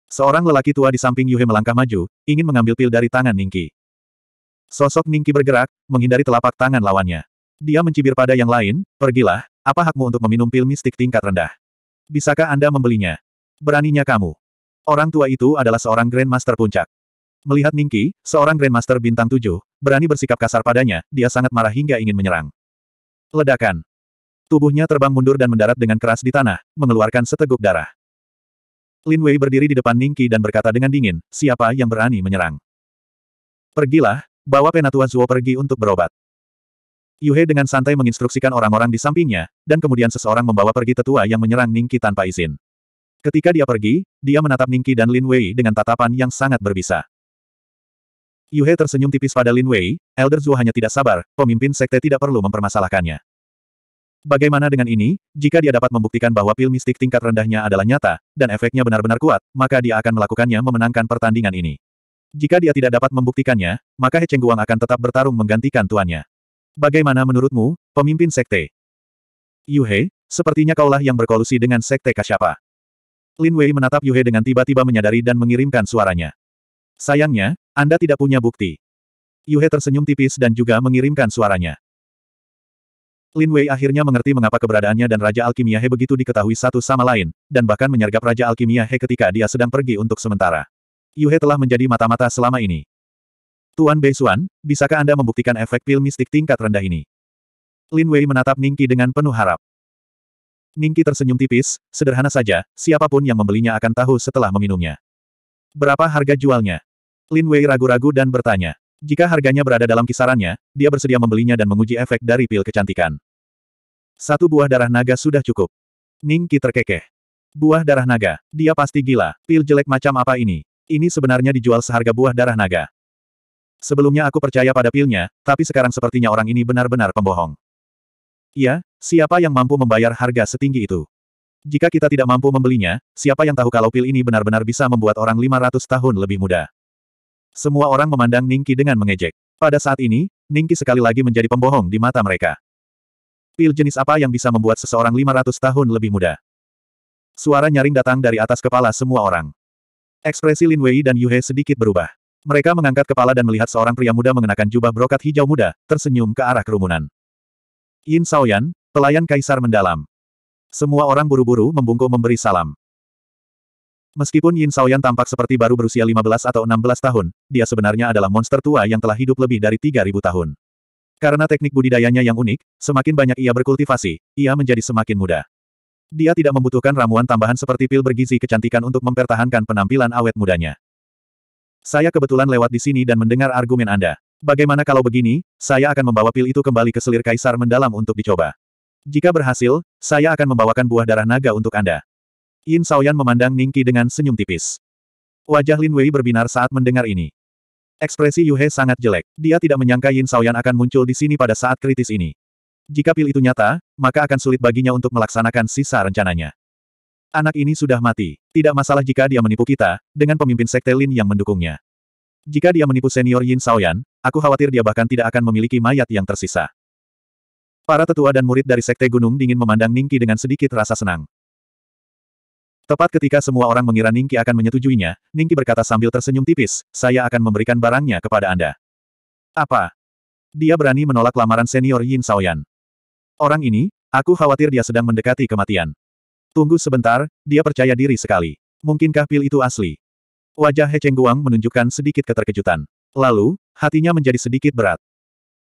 Seorang lelaki tua di samping Yuhe melangkah maju, ingin mengambil pil dari tangan Ningki. Sosok Ningki bergerak, menghindari telapak tangan lawannya. Dia mencibir pada yang lain, pergilah, apa hakmu untuk meminum pil mistik tingkat rendah? Bisakah Anda membelinya? Beraninya kamu. Orang tua itu adalah seorang Grandmaster puncak. Melihat Ningki, seorang Grandmaster bintang tujuh, berani bersikap kasar padanya, dia sangat marah hingga ingin menyerang. Ledakan. Tubuhnya terbang mundur dan mendarat dengan keras di tanah, mengeluarkan seteguk darah. Lin Wei berdiri di depan Ningki dan berkata dengan dingin, siapa yang berani menyerang? Pergilah, bawa Penatua Zuo pergi untuk berobat. Yuhe dengan santai menginstruksikan orang-orang di sampingnya, dan kemudian seseorang membawa pergi tetua yang menyerang Ningki tanpa izin. Ketika dia pergi, dia menatap Ningki dan Lin Wei dengan tatapan yang sangat berbisa. Yuhe tersenyum tipis pada Lin Wei, Elder Zhu hanya tidak sabar, pemimpin sekte tidak perlu mempermasalahkannya. Bagaimana dengan ini, jika dia dapat membuktikan bahwa pil mistik tingkat rendahnya adalah nyata, dan efeknya benar-benar kuat, maka dia akan melakukannya memenangkan pertandingan ini. Jika dia tidak dapat membuktikannya, maka He Guang akan tetap bertarung menggantikan tuannya. Bagaimana menurutmu, pemimpin sekte? Yuhe, sepertinya kaulah yang berkolusi dengan sekte Kasyapa. Lin Wei menatap Yuhe dengan tiba-tiba menyadari dan mengirimkan suaranya. Sayangnya, Anda tidak punya bukti. Yuhe tersenyum tipis dan juga mengirimkan suaranya. Lin Wei akhirnya mengerti mengapa keberadaannya dan Raja Alkimia He begitu diketahui satu sama lain, dan bahkan menyergap Raja Alkimia He ketika dia sedang pergi untuk sementara. Yuhe telah menjadi mata-mata selama ini. Tuan Beisuan, bisakah Anda membuktikan efek pil mistik tingkat rendah ini? Lin Wei menatap Ningki dengan penuh harap. Ningki tersenyum tipis, sederhana saja, siapapun yang membelinya akan tahu setelah meminumnya. Berapa harga jualnya? Lin Wei ragu-ragu dan bertanya. Jika harganya berada dalam kisarannya, dia bersedia membelinya dan menguji efek dari pil kecantikan. Satu buah darah naga sudah cukup. Ningki terkekeh. Buah darah naga, dia pasti gila, pil jelek macam apa ini? Ini sebenarnya dijual seharga buah darah naga. Sebelumnya aku percaya pada pilnya, tapi sekarang sepertinya orang ini benar-benar pembohong. Ya, siapa yang mampu membayar harga setinggi itu? Jika kita tidak mampu membelinya, siapa yang tahu kalau pil ini benar-benar bisa membuat orang 500 tahun lebih muda? Semua orang memandang Ningki dengan mengejek. Pada saat ini, Ningki sekali lagi menjadi pembohong di mata mereka. Pil jenis apa yang bisa membuat seseorang 500 tahun lebih muda? Suara nyaring datang dari atas kepala semua orang. Ekspresi Lin Wei dan Yue sedikit berubah. Mereka mengangkat kepala dan melihat seorang pria muda mengenakan jubah brokat hijau muda, tersenyum ke arah kerumunan. Yin Saoyan, pelayan kaisar mendalam. Semua orang buru-buru membungkuk memberi salam. Meskipun Yin Saoyan tampak seperti baru berusia 15 atau 16 tahun, dia sebenarnya adalah monster tua yang telah hidup lebih dari 3.000 tahun. Karena teknik budidayanya yang unik, semakin banyak ia berkultivasi, ia menjadi semakin muda. Dia tidak membutuhkan ramuan tambahan seperti pil bergizi kecantikan untuk mempertahankan penampilan awet mudanya. Saya kebetulan lewat di sini dan mendengar argumen Anda. Bagaimana kalau begini, saya akan membawa pil itu kembali ke selir kaisar mendalam untuk dicoba. Jika berhasil, saya akan membawakan buah darah naga untuk Anda. Yin Saoyan memandang Ningki dengan senyum tipis. Wajah Lin Wei berbinar saat mendengar ini. Ekspresi Yuhe sangat jelek. Dia tidak menyangka Yin Saoyan akan muncul di sini pada saat kritis ini. Jika pil itu nyata, maka akan sulit baginya untuk melaksanakan sisa rencananya. Anak ini sudah mati. Tidak masalah jika dia menipu kita, dengan pemimpin sekte Lin yang mendukungnya. Jika dia menipu senior Yin Saoyan, Aku khawatir dia bahkan tidak akan memiliki mayat yang tersisa. Para tetua dan murid dari Sekte Gunung Dingin memandang Ningki dengan sedikit rasa senang. Tepat ketika semua orang mengira Ningki akan menyetujuinya, Ningki berkata sambil tersenyum tipis, saya akan memberikan barangnya kepada Anda. Apa? Dia berani menolak lamaran senior Yin Saoyan. Orang ini, aku khawatir dia sedang mendekati kematian. Tunggu sebentar, dia percaya diri sekali. Mungkinkah pil itu asli? Wajah He Cheng Guang menunjukkan sedikit keterkejutan. Lalu, hatinya menjadi sedikit berat.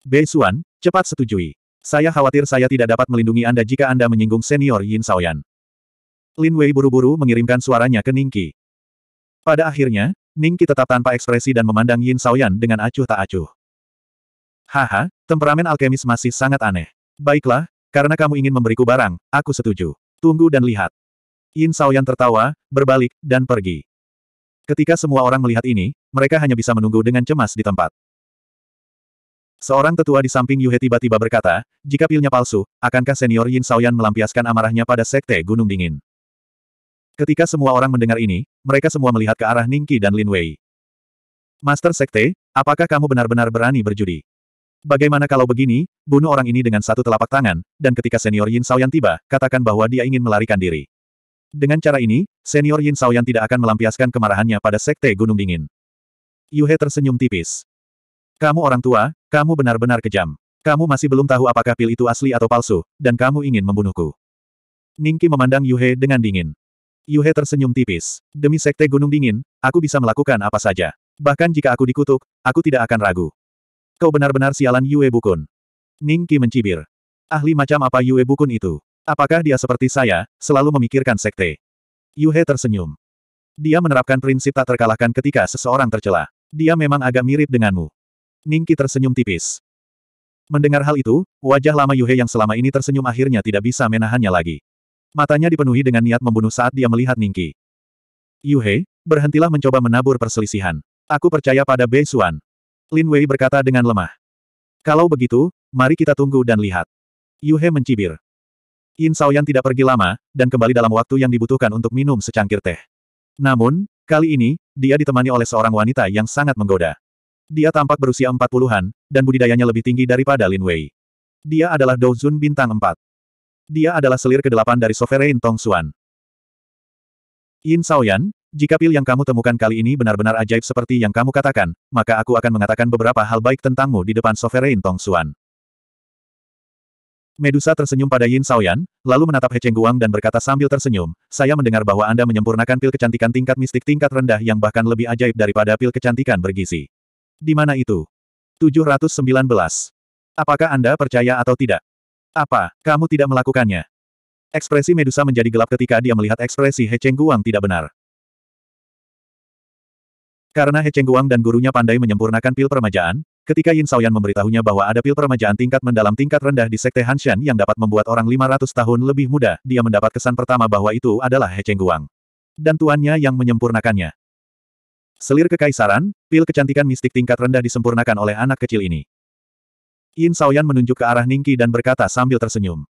Bei Xuan, cepat setujui. Saya khawatir saya tidak dapat melindungi Anda jika Anda menyinggung senior Yin Saoyan. Lin Wei buru-buru mengirimkan suaranya ke Ningqi. Pada akhirnya, Ningqi tetap tanpa ekspresi dan memandang Yin Saoyan dengan acuh tak acuh. Haha, temperamen alkemis masih sangat aneh. Baiklah, karena kamu ingin memberiku barang, aku setuju. Tunggu dan lihat. Yin Saoyan tertawa, berbalik, dan pergi. Ketika semua orang melihat ini, mereka hanya bisa menunggu dengan cemas di tempat. Seorang tetua di samping Yuhe tiba-tiba berkata, jika pilnya palsu, akankah senior Yin Saoyan melampiaskan amarahnya pada Sekte Gunung Dingin? Ketika semua orang mendengar ini, mereka semua melihat ke arah Ningki dan Lin Wei. Master Sekte, apakah kamu benar-benar berani berjudi? Bagaimana kalau begini, bunuh orang ini dengan satu telapak tangan, dan ketika senior Yin Saoyan tiba, katakan bahwa dia ingin melarikan diri. Dengan cara ini, senior Yin Saoyan tidak akan melampiaskan kemarahannya pada Sekte Gunung Dingin. Yuhe tersenyum tipis. Kamu orang tua, kamu benar-benar kejam. Kamu masih belum tahu apakah pil itu asli atau palsu, dan kamu ingin membunuhku. Ningki memandang Yuhe dengan dingin. Yuhe tersenyum tipis. Demi Sekte Gunung Dingin, aku bisa melakukan apa saja. Bahkan jika aku dikutuk, aku tidak akan ragu. Kau benar-benar sialan Yue Bukun. Ningki mencibir. Ahli macam apa Yue Bukun itu? Apakah dia seperti saya, selalu memikirkan sekte? Yuhe tersenyum. Dia menerapkan prinsip tak terkalahkan ketika seseorang tercela. Dia memang agak mirip denganmu. Ningki tersenyum tipis. Mendengar hal itu, wajah lama Yuhe yang selama ini tersenyum akhirnya tidak bisa menahannya lagi. Matanya dipenuhi dengan niat membunuh saat dia melihat Ningki. Yuhe, berhentilah mencoba menabur perselisihan. Aku percaya pada Bei Xuan. Lin Wei berkata dengan lemah. Kalau begitu, mari kita tunggu dan lihat. Yuhe mencibir. Yin Yang tidak pergi lama, dan kembali dalam waktu yang dibutuhkan untuk minum secangkir teh. Namun, kali ini, dia ditemani oleh seorang wanita yang sangat menggoda. Dia tampak berusia empat puluhan, dan budidayanya lebih tinggi daripada Lin Wei. Dia adalah Dou Zun bintang empat. Dia adalah selir kedelapan dari Sovereign Tong Xuan. Yin Saoyan, jika pil yang kamu temukan kali ini benar-benar ajaib seperti yang kamu katakan, maka aku akan mengatakan beberapa hal baik tentangmu di depan Sovereign Tong Xuan. Medusa tersenyum pada Yin Saoyan, lalu menatap He Cheng Guang dan berkata sambil tersenyum, saya mendengar bahwa Anda menyempurnakan pil kecantikan tingkat mistik tingkat rendah yang bahkan lebih ajaib daripada pil kecantikan bergizi. Di mana itu? 719. Apakah Anda percaya atau tidak? Apa, kamu tidak melakukannya? Ekspresi Medusa menjadi gelap ketika dia melihat ekspresi He Cheng Guang tidak benar. Karena He Cheng Guang dan gurunya pandai menyempurnakan pil permajaan, Ketika Yin Saoyan memberitahunya bahwa ada pil peremajaan tingkat mendalam tingkat rendah di Sekte Hanshan yang dapat membuat orang 500 tahun lebih muda, dia mendapat kesan pertama bahwa itu adalah He Cheng Guang. Dan tuannya yang menyempurnakannya. Selir kekaisaran, pil kecantikan mistik tingkat rendah disempurnakan oleh anak kecil ini. Yin Saoyan menunjuk ke arah Ningki dan berkata sambil tersenyum.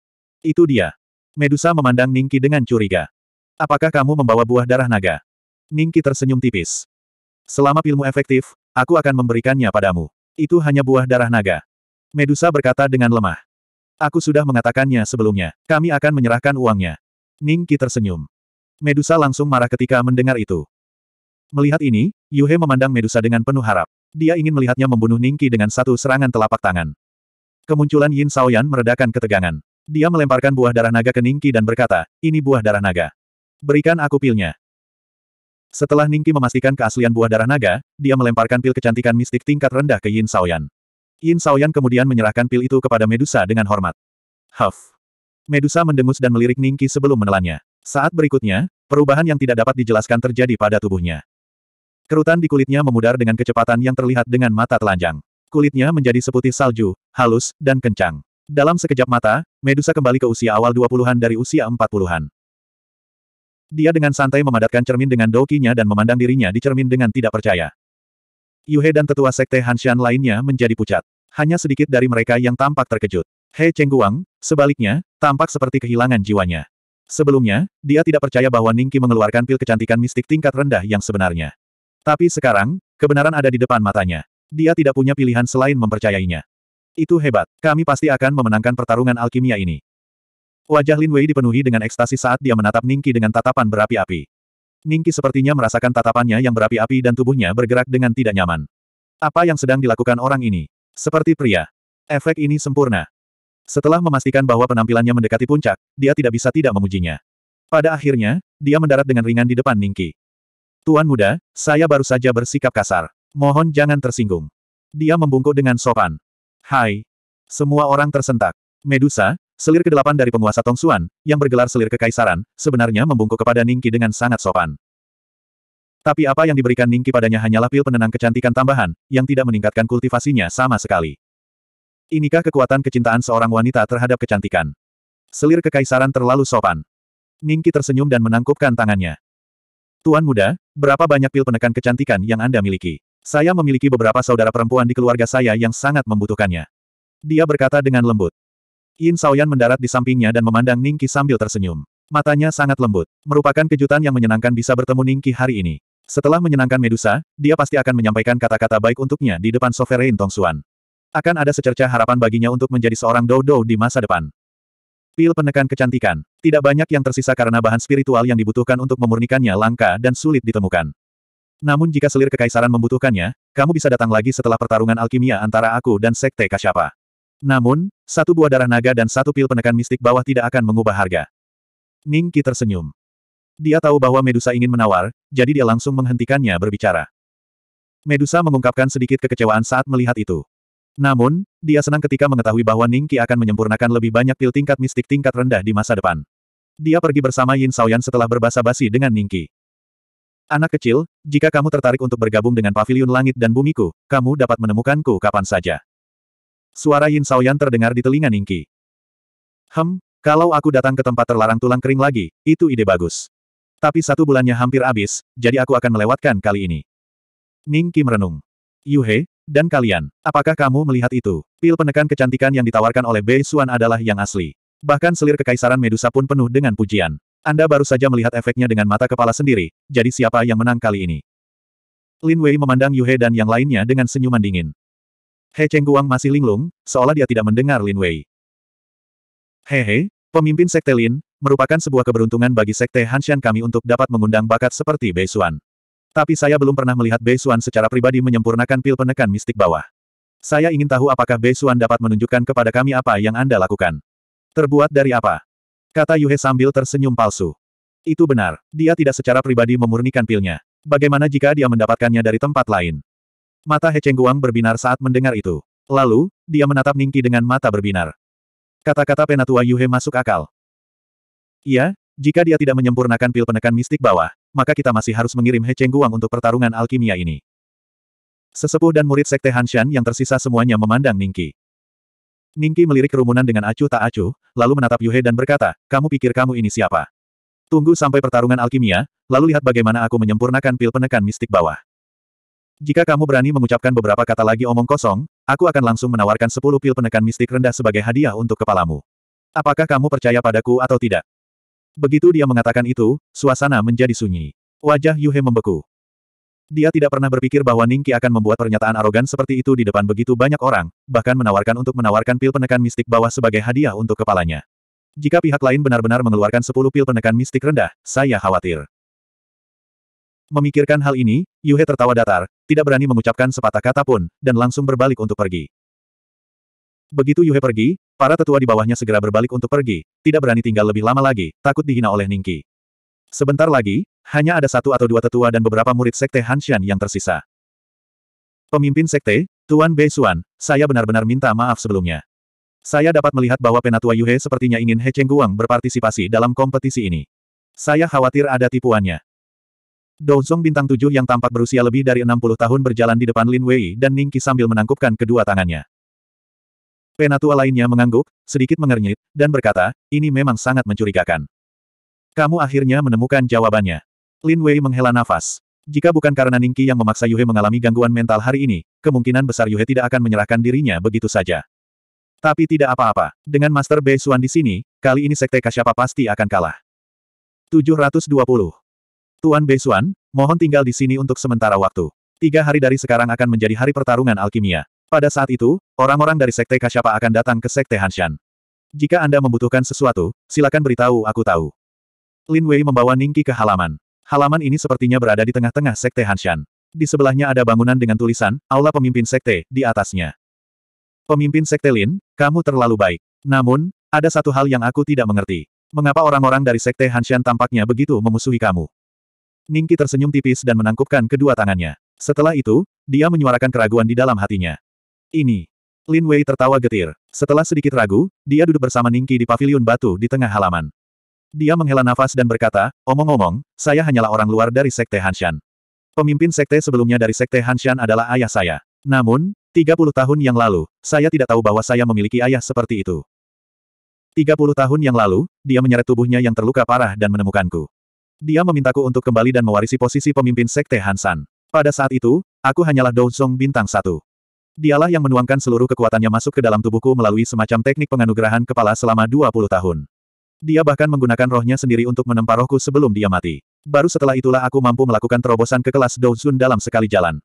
Itu dia. Medusa memandang Ningki dengan curiga. Apakah kamu membawa buah darah naga? Ningki tersenyum tipis. Selama pilmu efektif, aku akan memberikannya padamu. Itu hanya buah darah naga. Medusa berkata dengan lemah. Aku sudah mengatakannya sebelumnya. Kami akan menyerahkan uangnya. Ningki tersenyum. Medusa langsung marah ketika mendengar itu. Melihat ini, Yuhe memandang Medusa dengan penuh harap. Dia ingin melihatnya membunuh Ningki dengan satu serangan telapak tangan. Kemunculan Yin Shaoyan meredakan ketegangan. Dia melemparkan buah darah naga ke Ningki dan berkata, ini buah darah naga. Berikan aku pilnya. Setelah Ningki memastikan keaslian buah darah naga, dia melemparkan pil kecantikan mistik tingkat rendah ke Yin Saoyan. Yin Saoyan kemudian menyerahkan pil itu kepada Medusa dengan hormat. Huff. Medusa mendengus dan melirik Ningki sebelum menelannya. Saat berikutnya, perubahan yang tidak dapat dijelaskan terjadi pada tubuhnya. Kerutan di kulitnya memudar dengan kecepatan yang terlihat dengan mata telanjang. Kulitnya menjadi seputih salju, halus, dan kencang. Dalam sekejap mata, Medusa kembali ke usia awal 20-an dari usia 40-an. Dia dengan santai memadatkan cermin dengan doukinya dan memandang dirinya di cermin dengan tidak percaya. Yuhe dan tetua sekte Hanshan lainnya menjadi pucat. Hanya sedikit dari mereka yang tampak terkejut. He Chengguang, sebaliknya, tampak seperti kehilangan jiwanya. Sebelumnya, dia tidak percaya bahwa Ningki mengeluarkan pil kecantikan mistik tingkat rendah yang sebenarnya. Tapi sekarang, kebenaran ada di depan matanya. Dia tidak punya pilihan selain mempercayainya. Itu hebat, kami pasti akan memenangkan pertarungan alkimia ini. Wajah Lin Wei dipenuhi dengan ekstasi saat dia menatap Ningki dengan tatapan berapi-api. Ningki sepertinya merasakan tatapannya yang berapi-api dan tubuhnya bergerak dengan tidak nyaman. Apa yang sedang dilakukan orang ini? Seperti pria. Efek ini sempurna. Setelah memastikan bahwa penampilannya mendekati puncak, dia tidak bisa tidak memujinya. Pada akhirnya, dia mendarat dengan ringan di depan Ningki. Tuan muda, saya baru saja bersikap kasar. Mohon jangan tersinggung. Dia membungkuk dengan sopan. Hai. Semua orang tersentak. Medusa, Selir ke-8 dari penguasa Tong Suan, yang bergelar selir kekaisaran, sebenarnya membungkuk kepada Ningki dengan sangat sopan. Tapi apa yang diberikan Ningki padanya hanyalah pil penenang kecantikan tambahan, yang tidak meningkatkan kultivasinya sama sekali. Inikah kekuatan kecintaan seorang wanita terhadap kecantikan? Selir kekaisaran terlalu sopan. Ningki tersenyum dan menangkupkan tangannya. Tuan muda, berapa banyak pil penekan kecantikan yang Anda miliki? Saya memiliki beberapa saudara perempuan di keluarga saya yang sangat membutuhkannya. Dia berkata dengan lembut. Yin Saoyan mendarat di sampingnya dan memandang Ningki sambil tersenyum. Matanya sangat lembut. Merupakan kejutan yang menyenangkan bisa bertemu Ningki hari ini. Setelah menyenangkan Medusa, dia pasti akan menyampaikan kata-kata baik untuknya di depan Sovereign Tongsuan. Akan ada secerca harapan baginya untuk menjadi seorang Dou Dou di masa depan. Pil penekan kecantikan. Tidak banyak yang tersisa karena bahan spiritual yang dibutuhkan untuk memurnikannya langka dan sulit ditemukan. Namun jika selir kekaisaran membutuhkannya, kamu bisa datang lagi setelah pertarungan alkimia antara aku dan Sekte Kasyapa. Namun, satu buah darah naga dan satu pil penekan mistik bawah tidak akan mengubah harga. Ning Qi tersenyum. Dia tahu bahwa Medusa ingin menawar, jadi dia langsung menghentikannya berbicara. Medusa mengungkapkan sedikit kekecewaan saat melihat itu. Namun, dia senang ketika mengetahui bahwa Ning Qi akan menyempurnakan lebih banyak pil tingkat mistik tingkat rendah di masa depan. Dia pergi bersama Yin Saoyan setelah berbahasa basi dengan Ning Qi. Anak kecil, jika kamu tertarik untuk bergabung dengan Paviliun Langit dan Bumiku, kamu dapat menemukanku kapan saja. Suara Yin Saoyan terdengar di telinga Ningki. Hem, kalau aku datang ke tempat terlarang tulang kering lagi, itu ide bagus. Tapi satu bulannya hampir habis, jadi aku akan melewatkan kali ini. Ningki merenung. Yuhe, dan kalian, apakah kamu melihat itu? Pil penekan kecantikan yang ditawarkan oleh Bei Xuan adalah yang asli. Bahkan selir kekaisaran Medusa pun penuh dengan pujian. Anda baru saja melihat efeknya dengan mata kepala sendiri, jadi siapa yang menang kali ini? Lin Wei memandang Yuhe dan yang lainnya dengan senyuman dingin. He Cheng Guang masih linglung, seolah dia tidak mendengar Lin Wei. Hehe, pemimpin Sekte Lin, merupakan sebuah keberuntungan bagi Sekte Hanshan kami untuk dapat mengundang bakat seperti Bei Xuan. Tapi saya belum pernah melihat Bei Xuan secara pribadi menyempurnakan pil penekan mistik bawah. Saya ingin tahu apakah Bei Xuan dapat menunjukkan kepada kami apa yang Anda lakukan. Terbuat dari apa? Kata Yuhe sambil tersenyum palsu. Itu benar, dia tidak secara pribadi memurnikan pilnya. Bagaimana jika dia mendapatkannya dari tempat lain? Mata He Guang berbinar saat mendengar itu. Lalu, dia menatap Ningki dengan mata berbinar. Kata-kata penatua Yuhe masuk akal. Iya, jika dia tidak menyempurnakan pil penekan mistik bawah, maka kita masih harus mengirim He Guang untuk pertarungan alkimia ini. Sesepuh dan murid Sekte Hanshan yang tersisa semuanya memandang Ningki. Ningki melirik kerumunan dengan acuh tak acuh, lalu menatap Yuhe dan berkata, kamu pikir kamu ini siapa? Tunggu sampai pertarungan alkimia, lalu lihat bagaimana aku menyempurnakan pil penekan mistik bawah. Jika kamu berani mengucapkan beberapa kata lagi omong kosong, aku akan langsung menawarkan 10 pil penekan mistik rendah sebagai hadiah untuk kepalamu. Apakah kamu percaya padaku atau tidak? Begitu dia mengatakan itu, suasana menjadi sunyi. Wajah Yuhe membeku. Dia tidak pernah berpikir bahwa Ningki akan membuat pernyataan arogan seperti itu di depan begitu banyak orang, bahkan menawarkan untuk menawarkan pil penekan mistik bawah sebagai hadiah untuk kepalanya. Jika pihak lain benar-benar mengeluarkan 10 pil penekan mistik rendah, saya khawatir. Memikirkan hal ini, Yuhe tertawa datar, tidak berani mengucapkan sepatah kata pun, dan langsung berbalik untuk pergi. Begitu Yuhe pergi, para tetua di bawahnya segera berbalik untuk pergi, tidak berani tinggal lebih lama lagi, takut dihina oleh Ningki. Sebentar lagi, hanya ada satu atau dua tetua dan beberapa murid sekte Hanshan yang tersisa. Pemimpin sekte, Tuan Bei Xuan, saya benar-benar minta maaf sebelumnya. Saya dapat melihat bahwa penatua Yuhe sepertinya ingin He Cheng Guang berpartisipasi dalam kompetisi ini. Saya khawatir ada tipuannya. Douzong bintang tujuh yang tampak berusia lebih dari 60 tahun berjalan di depan Lin Wei dan Ning Qi sambil menangkupkan kedua tangannya. Penatua lainnya mengangguk, sedikit mengernyit, dan berkata, ini memang sangat mencurigakan. Kamu akhirnya menemukan jawabannya. Lin Wei menghela nafas. Jika bukan karena Ning Qi yang memaksa Yuhe mengalami gangguan mental hari ini, kemungkinan besar Yuhe tidak akan menyerahkan dirinya begitu saja. Tapi tidak apa-apa, dengan Master Bei Xuan di sini, kali ini Sekte Kasyapa pasti akan kalah. 720 Tuan Beisuan, mohon tinggal di sini untuk sementara waktu. Tiga hari dari sekarang akan menjadi hari pertarungan alkimia. Pada saat itu, orang-orang dari Sekte Kasyapa akan datang ke Sekte Hanshan. Jika Anda membutuhkan sesuatu, silakan beritahu aku tahu. Lin Wei membawa Ningki ke halaman. Halaman ini sepertinya berada di tengah-tengah Sekte Hanshan. Di sebelahnya ada bangunan dengan tulisan, Aula Pemimpin Sekte, di atasnya. Pemimpin Sekte Lin, kamu terlalu baik. Namun, ada satu hal yang aku tidak mengerti. Mengapa orang-orang dari Sekte Hanshan tampaknya begitu memusuhi kamu? Ningki tersenyum tipis dan menangkupkan kedua tangannya. Setelah itu, dia menyuarakan keraguan di dalam hatinya. Ini. Lin Wei tertawa getir. Setelah sedikit ragu, dia duduk bersama Ningki di pavilion batu di tengah halaman. Dia menghela nafas dan berkata, omong-omong, saya hanyalah orang luar dari Sekte Hanshan. Pemimpin Sekte sebelumnya dari Sekte Hanshan adalah ayah saya. Namun, 30 tahun yang lalu, saya tidak tahu bahwa saya memiliki ayah seperti itu. 30 tahun yang lalu, dia menyeret tubuhnya yang terluka parah dan menemukanku. Dia memintaku untuk kembali dan mewarisi posisi pemimpin Sekte Hansan. Pada saat itu, aku hanyalah Douzong bintang satu. Dialah yang menuangkan seluruh kekuatannya masuk ke dalam tubuhku melalui semacam teknik penganugerahan kepala selama 20 tahun. Dia bahkan menggunakan rohnya sendiri untuk menempa rohku sebelum dia mati. Baru setelah itulah aku mampu melakukan terobosan ke kelas Douzun dalam sekali jalan.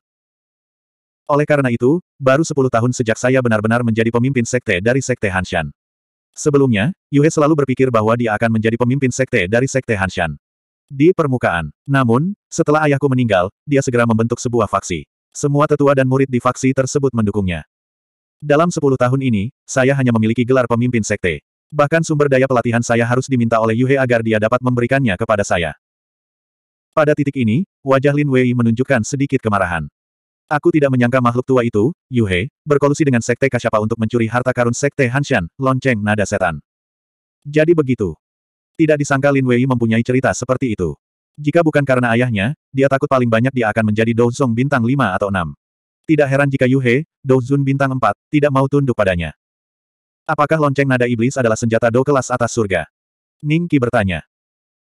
Oleh karena itu, baru 10 tahun sejak saya benar-benar menjadi pemimpin sekte dari Sekte Hanshan. Sebelumnya, Yue selalu berpikir bahwa dia akan menjadi pemimpin sekte dari Sekte Hanshan di permukaan. Namun, setelah ayahku meninggal, dia segera membentuk sebuah faksi. Semua tetua dan murid di faksi tersebut mendukungnya. Dalam sepuluh tahun ini, saya hanya memiliki gelar pemimpin sekte. Bahkan sumber daya pelatihan saya harus diminta oleh Yuhe agar dia dapat memberikannya kepada saya. Pada titik ini, wajah Lin Wei menunjukkan sedikit kemarahan. Aku tidak menyangka makhluk tua itu, Yuhe, berkolusi dengan sekte Kasyapa untuk mencuri harta karun sekte Hanshan, lonceng nada setan. Jadi begitu. Tidak disangka Lin Wei mempunyai cerita seperti itu. Jika bukan karena ayahnya, dia takut paling banyak dia akan menjadi Douzong bintang 5 atau 6. Tidak heran jika Yu He, Douzun bintang 4, tidak mau tunduk padanya. Apakah lonceng nada iblis adalah senjata Dou kelas atas surga? Ning Qi bertanya.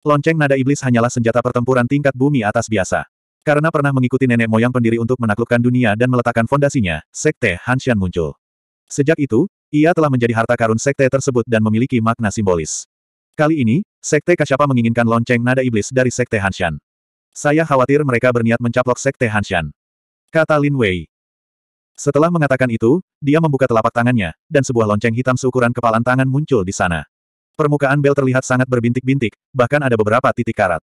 Lonceng nada iblis hanyalah senjata pertempuran tingkat bumi atas biasa. Karena pernah mengikuti nenek moyang pendiri untuk menaklukkan dunia dan meletakkan fondasinya, Sekte Hanshan muncul. Sejak itu, ia telah menjadi harta karun Sekte tersebut dan memiliki makna simbolis. Kali ini, Sekte Kasyapa menginginkan lonceng nada iblis dari Sekte Hanshan. Saya khawatir mereka berniat mencaplok Sekte Hanshan. Kata Lin Wei. Setelah mengatakan itu, dia membuka telapak tangannya, dan sebuah lonceng hitam seukuran kepalan tangan muncul di sana. Permukaan bel terlihat sangat berbintik-bintik, bahkan ada beberapa titik karat.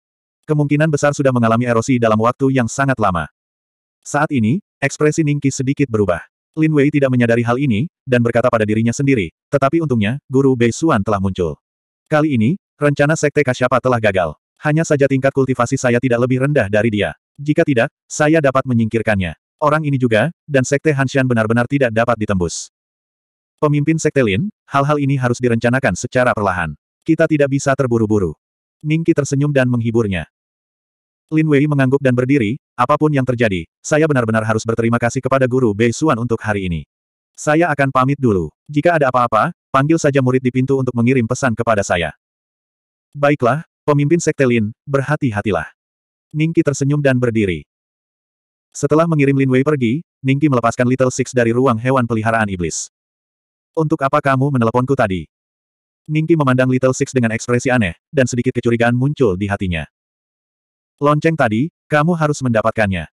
Kemungkinan besar sudah mengalami erosi dalam waktu yang sangat lama. Saat ini, ekspresi Ningki sedikit berubah. Lin Wei tidak menyadari hal ini, dan berkata pada dirinya sendiri, tetapi untungnya, Guru Bei Suan telah muncul. Kali ini, rencana Sekte Kasyapa telah gagal. Hanya saja tingkat kultivasi saya tidak lebih rendah dari dia. Jika tidak, saya dapat menyingkirkannya. Orang ini juga, dan Sekte Hanshan benar-benar tidak dapat ditembus. Pemimpin Sekte Lin, hal-hal ini harus direncanakan secara perlahan. Kita tidak bisa terburu-buru. Ningki tersenyum dan menghiburnya. Lin Wei mengangguk dan berdiri, apapun yang terjadi, saya benar-benar harus berterima kasih kepada Guru Bei Xuan untuk hari ini. Saya akan pamit dulu. Jika ada apa-apa, Panggil saja murid di pintu untuk mengirim pesan kepada saya. Baiklah, pemimpin Sekte Lin, berhati-hatilah. Ningki tersenyum dan berdiri. Setelah mengirim Lin Wei pergi, Ningki melepaskan Little Six dari ruang hewan peliharaan iblis. Untuk apa kamu meneleponku tadi? Ningki memandang Little Six dengan ekspresi aneh, dan sedikit kecurigaan muncul di hatinya. Lonceng tadi, kamu harus mendapatkannya.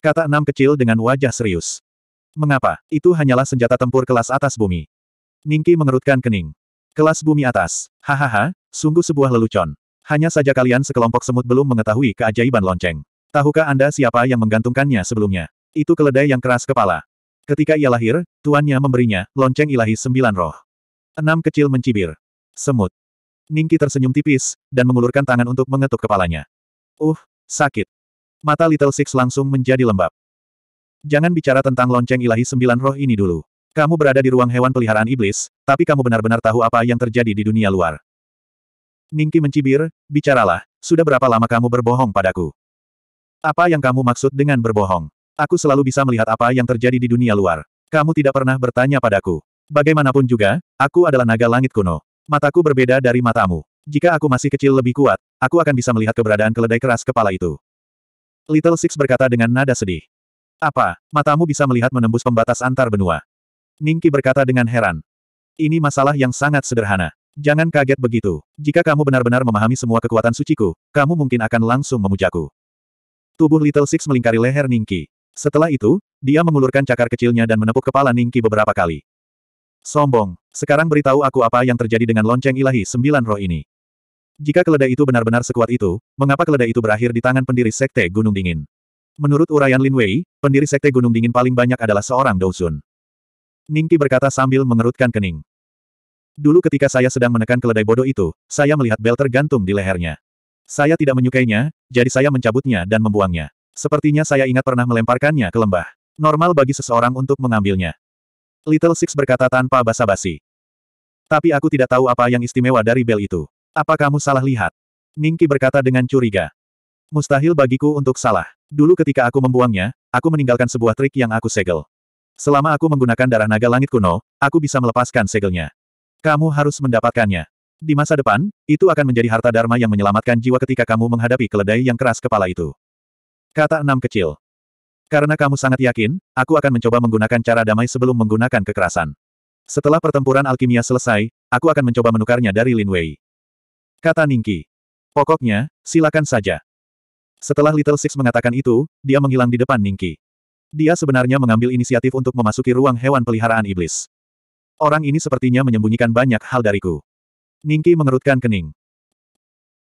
Kata enam kecil dengan wajah serius. Mengapa? Itu hanyalah senjata tempur kelas atas bumi. Ningki mengerutkan kening. Kelas bumi atas. Hahaha, sungguh sebuah lelucon. Hanya saja kalian sekelompok semut belum mengetahui keajaiban lonceng. Tahukah Anda siapa yang menggantungkannya sebelumnya? Itu keledai yang keras kepala. Ketika ia lahir, tuannya memberinya, lonceng ilahi sembilan roh. Enam kecil mencibir. Semut. Ningki tersenyum tipis, dan mengulurkan tangan untuk mengetuk kepalanya. Uh, sakit. Mata Little Six langsung menjadi lembab. Jangan bicara tentang lonceng ilahi sembilan roh ini dulu. Kamu berada di ruang hewan peliharaan iblis, tapi kamu benar-benar tahu apa yang terjadi di dunia luar. Ningki mencibir, bicaralah, sudah berapa lama kamu berbohong padaku? Apa yang kamu maksud dengan berbohong? Aku selalu bisa melihat apa yang terjadi di dunia luar. Kamu tidak pernah bertanya padaku. Bagaimanapun juga, aku adalah naga langit kuno. Mataku berbeda dari matamu. Jika aku masih kecil lebih kuat, aku akan bisa melihat keberadaan keledai keras kepala itu. Little Six berkata dengan nada sedih. Apa, matamu bisa melihat menembus pembatas antar benua? Ningki berkata dengan heran. Ini masalah yang sangat sederhana. Jangan kaget begitu. Jika kamu benar-benar memahami semua kekuatan suciku, kamu mungkin akan langsung memujaku. Tubuh Little Six melingkari leher Ningki. Setelah itu, dia mengulurkan cakar kecilnya dan menepuk kepala Ningki beberapa kali. Sombong, sekarang beritahu aku apa yang terjadi dengan lonceng ilahi sembilan roh ini. Jika keledai itu benar-benar sekuat itu, mengapa keledai itu berakhir di tangan pendiri Sekte Gunung Dingin? Menurut uraian Lin Wei, pendiri Sekte Gunung Dingin paling banyak adalah seorang Dousun. Ningki berkata sambil mengerutkan kening. Dulu ketika saya sedang menekan keledai bodoh itu, saya melihat bel tergantung di lehernya. Saya tidak menyukainya, jadi saya mencabutnya dan membuangnya. Sepertinya saya ingat pernah melemparkannya ke lembah. Normal bagi seseorang untuk mengambilnya. Little Six berkata tanpa basa-basi. Tapi aku tidak tahu apa yang istimewa dari bel itu. Apa kamu salah lihat? Ningki berkata dengan curiga. Mustahil bagiku untuk salah. Dulu ketika aku membuangnya, aku meninggalkan sebuah trik yang aku segel. Selama aku menggunakan darah naga langit kuno, aku bisa melepaskan segelnya. Kamu harus mendapatkannya. Di masa depan, itu akan menjadi harta dharma yang menyelamatkan jiwa ketika kamu menghadapi keledai yang keras kepala itu. Kata enam kecil. Karena kamu sangat yakin, aku akan mencoba menggunakan cara damai sebelum menggunakan kekerasan. Setelah pertempuran alkimia selesai, aku akan mencoba menukarnya dari Lin Wei. Kata Ningki. Pokoknya, silakan saja. Setelah Little Six mengatakan itu, dia menghilang di depan Ningki. Dia sebenarnya mengambil inisiatif untuk memasuki ruang hewan peliharaan iblis. Orang ini sepertinya menyembunyikan banyak hal dariku. Ningki mengerutkan kening.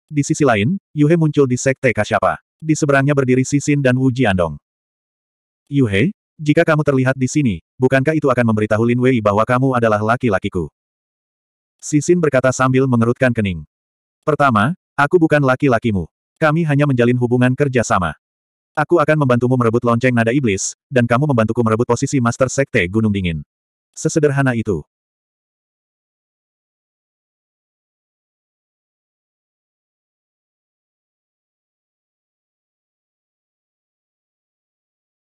Di sisi lain, Yuhe muncul di Sekte Kasyapa. Di seberangnya berdiri Sisin dan Wu Jiandong. Yuhe, jika kamu terlihat di sini, bukankah itu akan memberitahu Lin Wei bahwa kamu adalah laki-lakiku? Sisin berkata sambil mengerutkan kening. Pertama, aku bukan laki-lakimu. Kami hanya menjalin hubungan kerja sama. Aku akan membantumu merebut lonceng nada iblis, dan kamu membantuku merebut posisi Master Sekte Gunung Dingin. Sesederhana itu.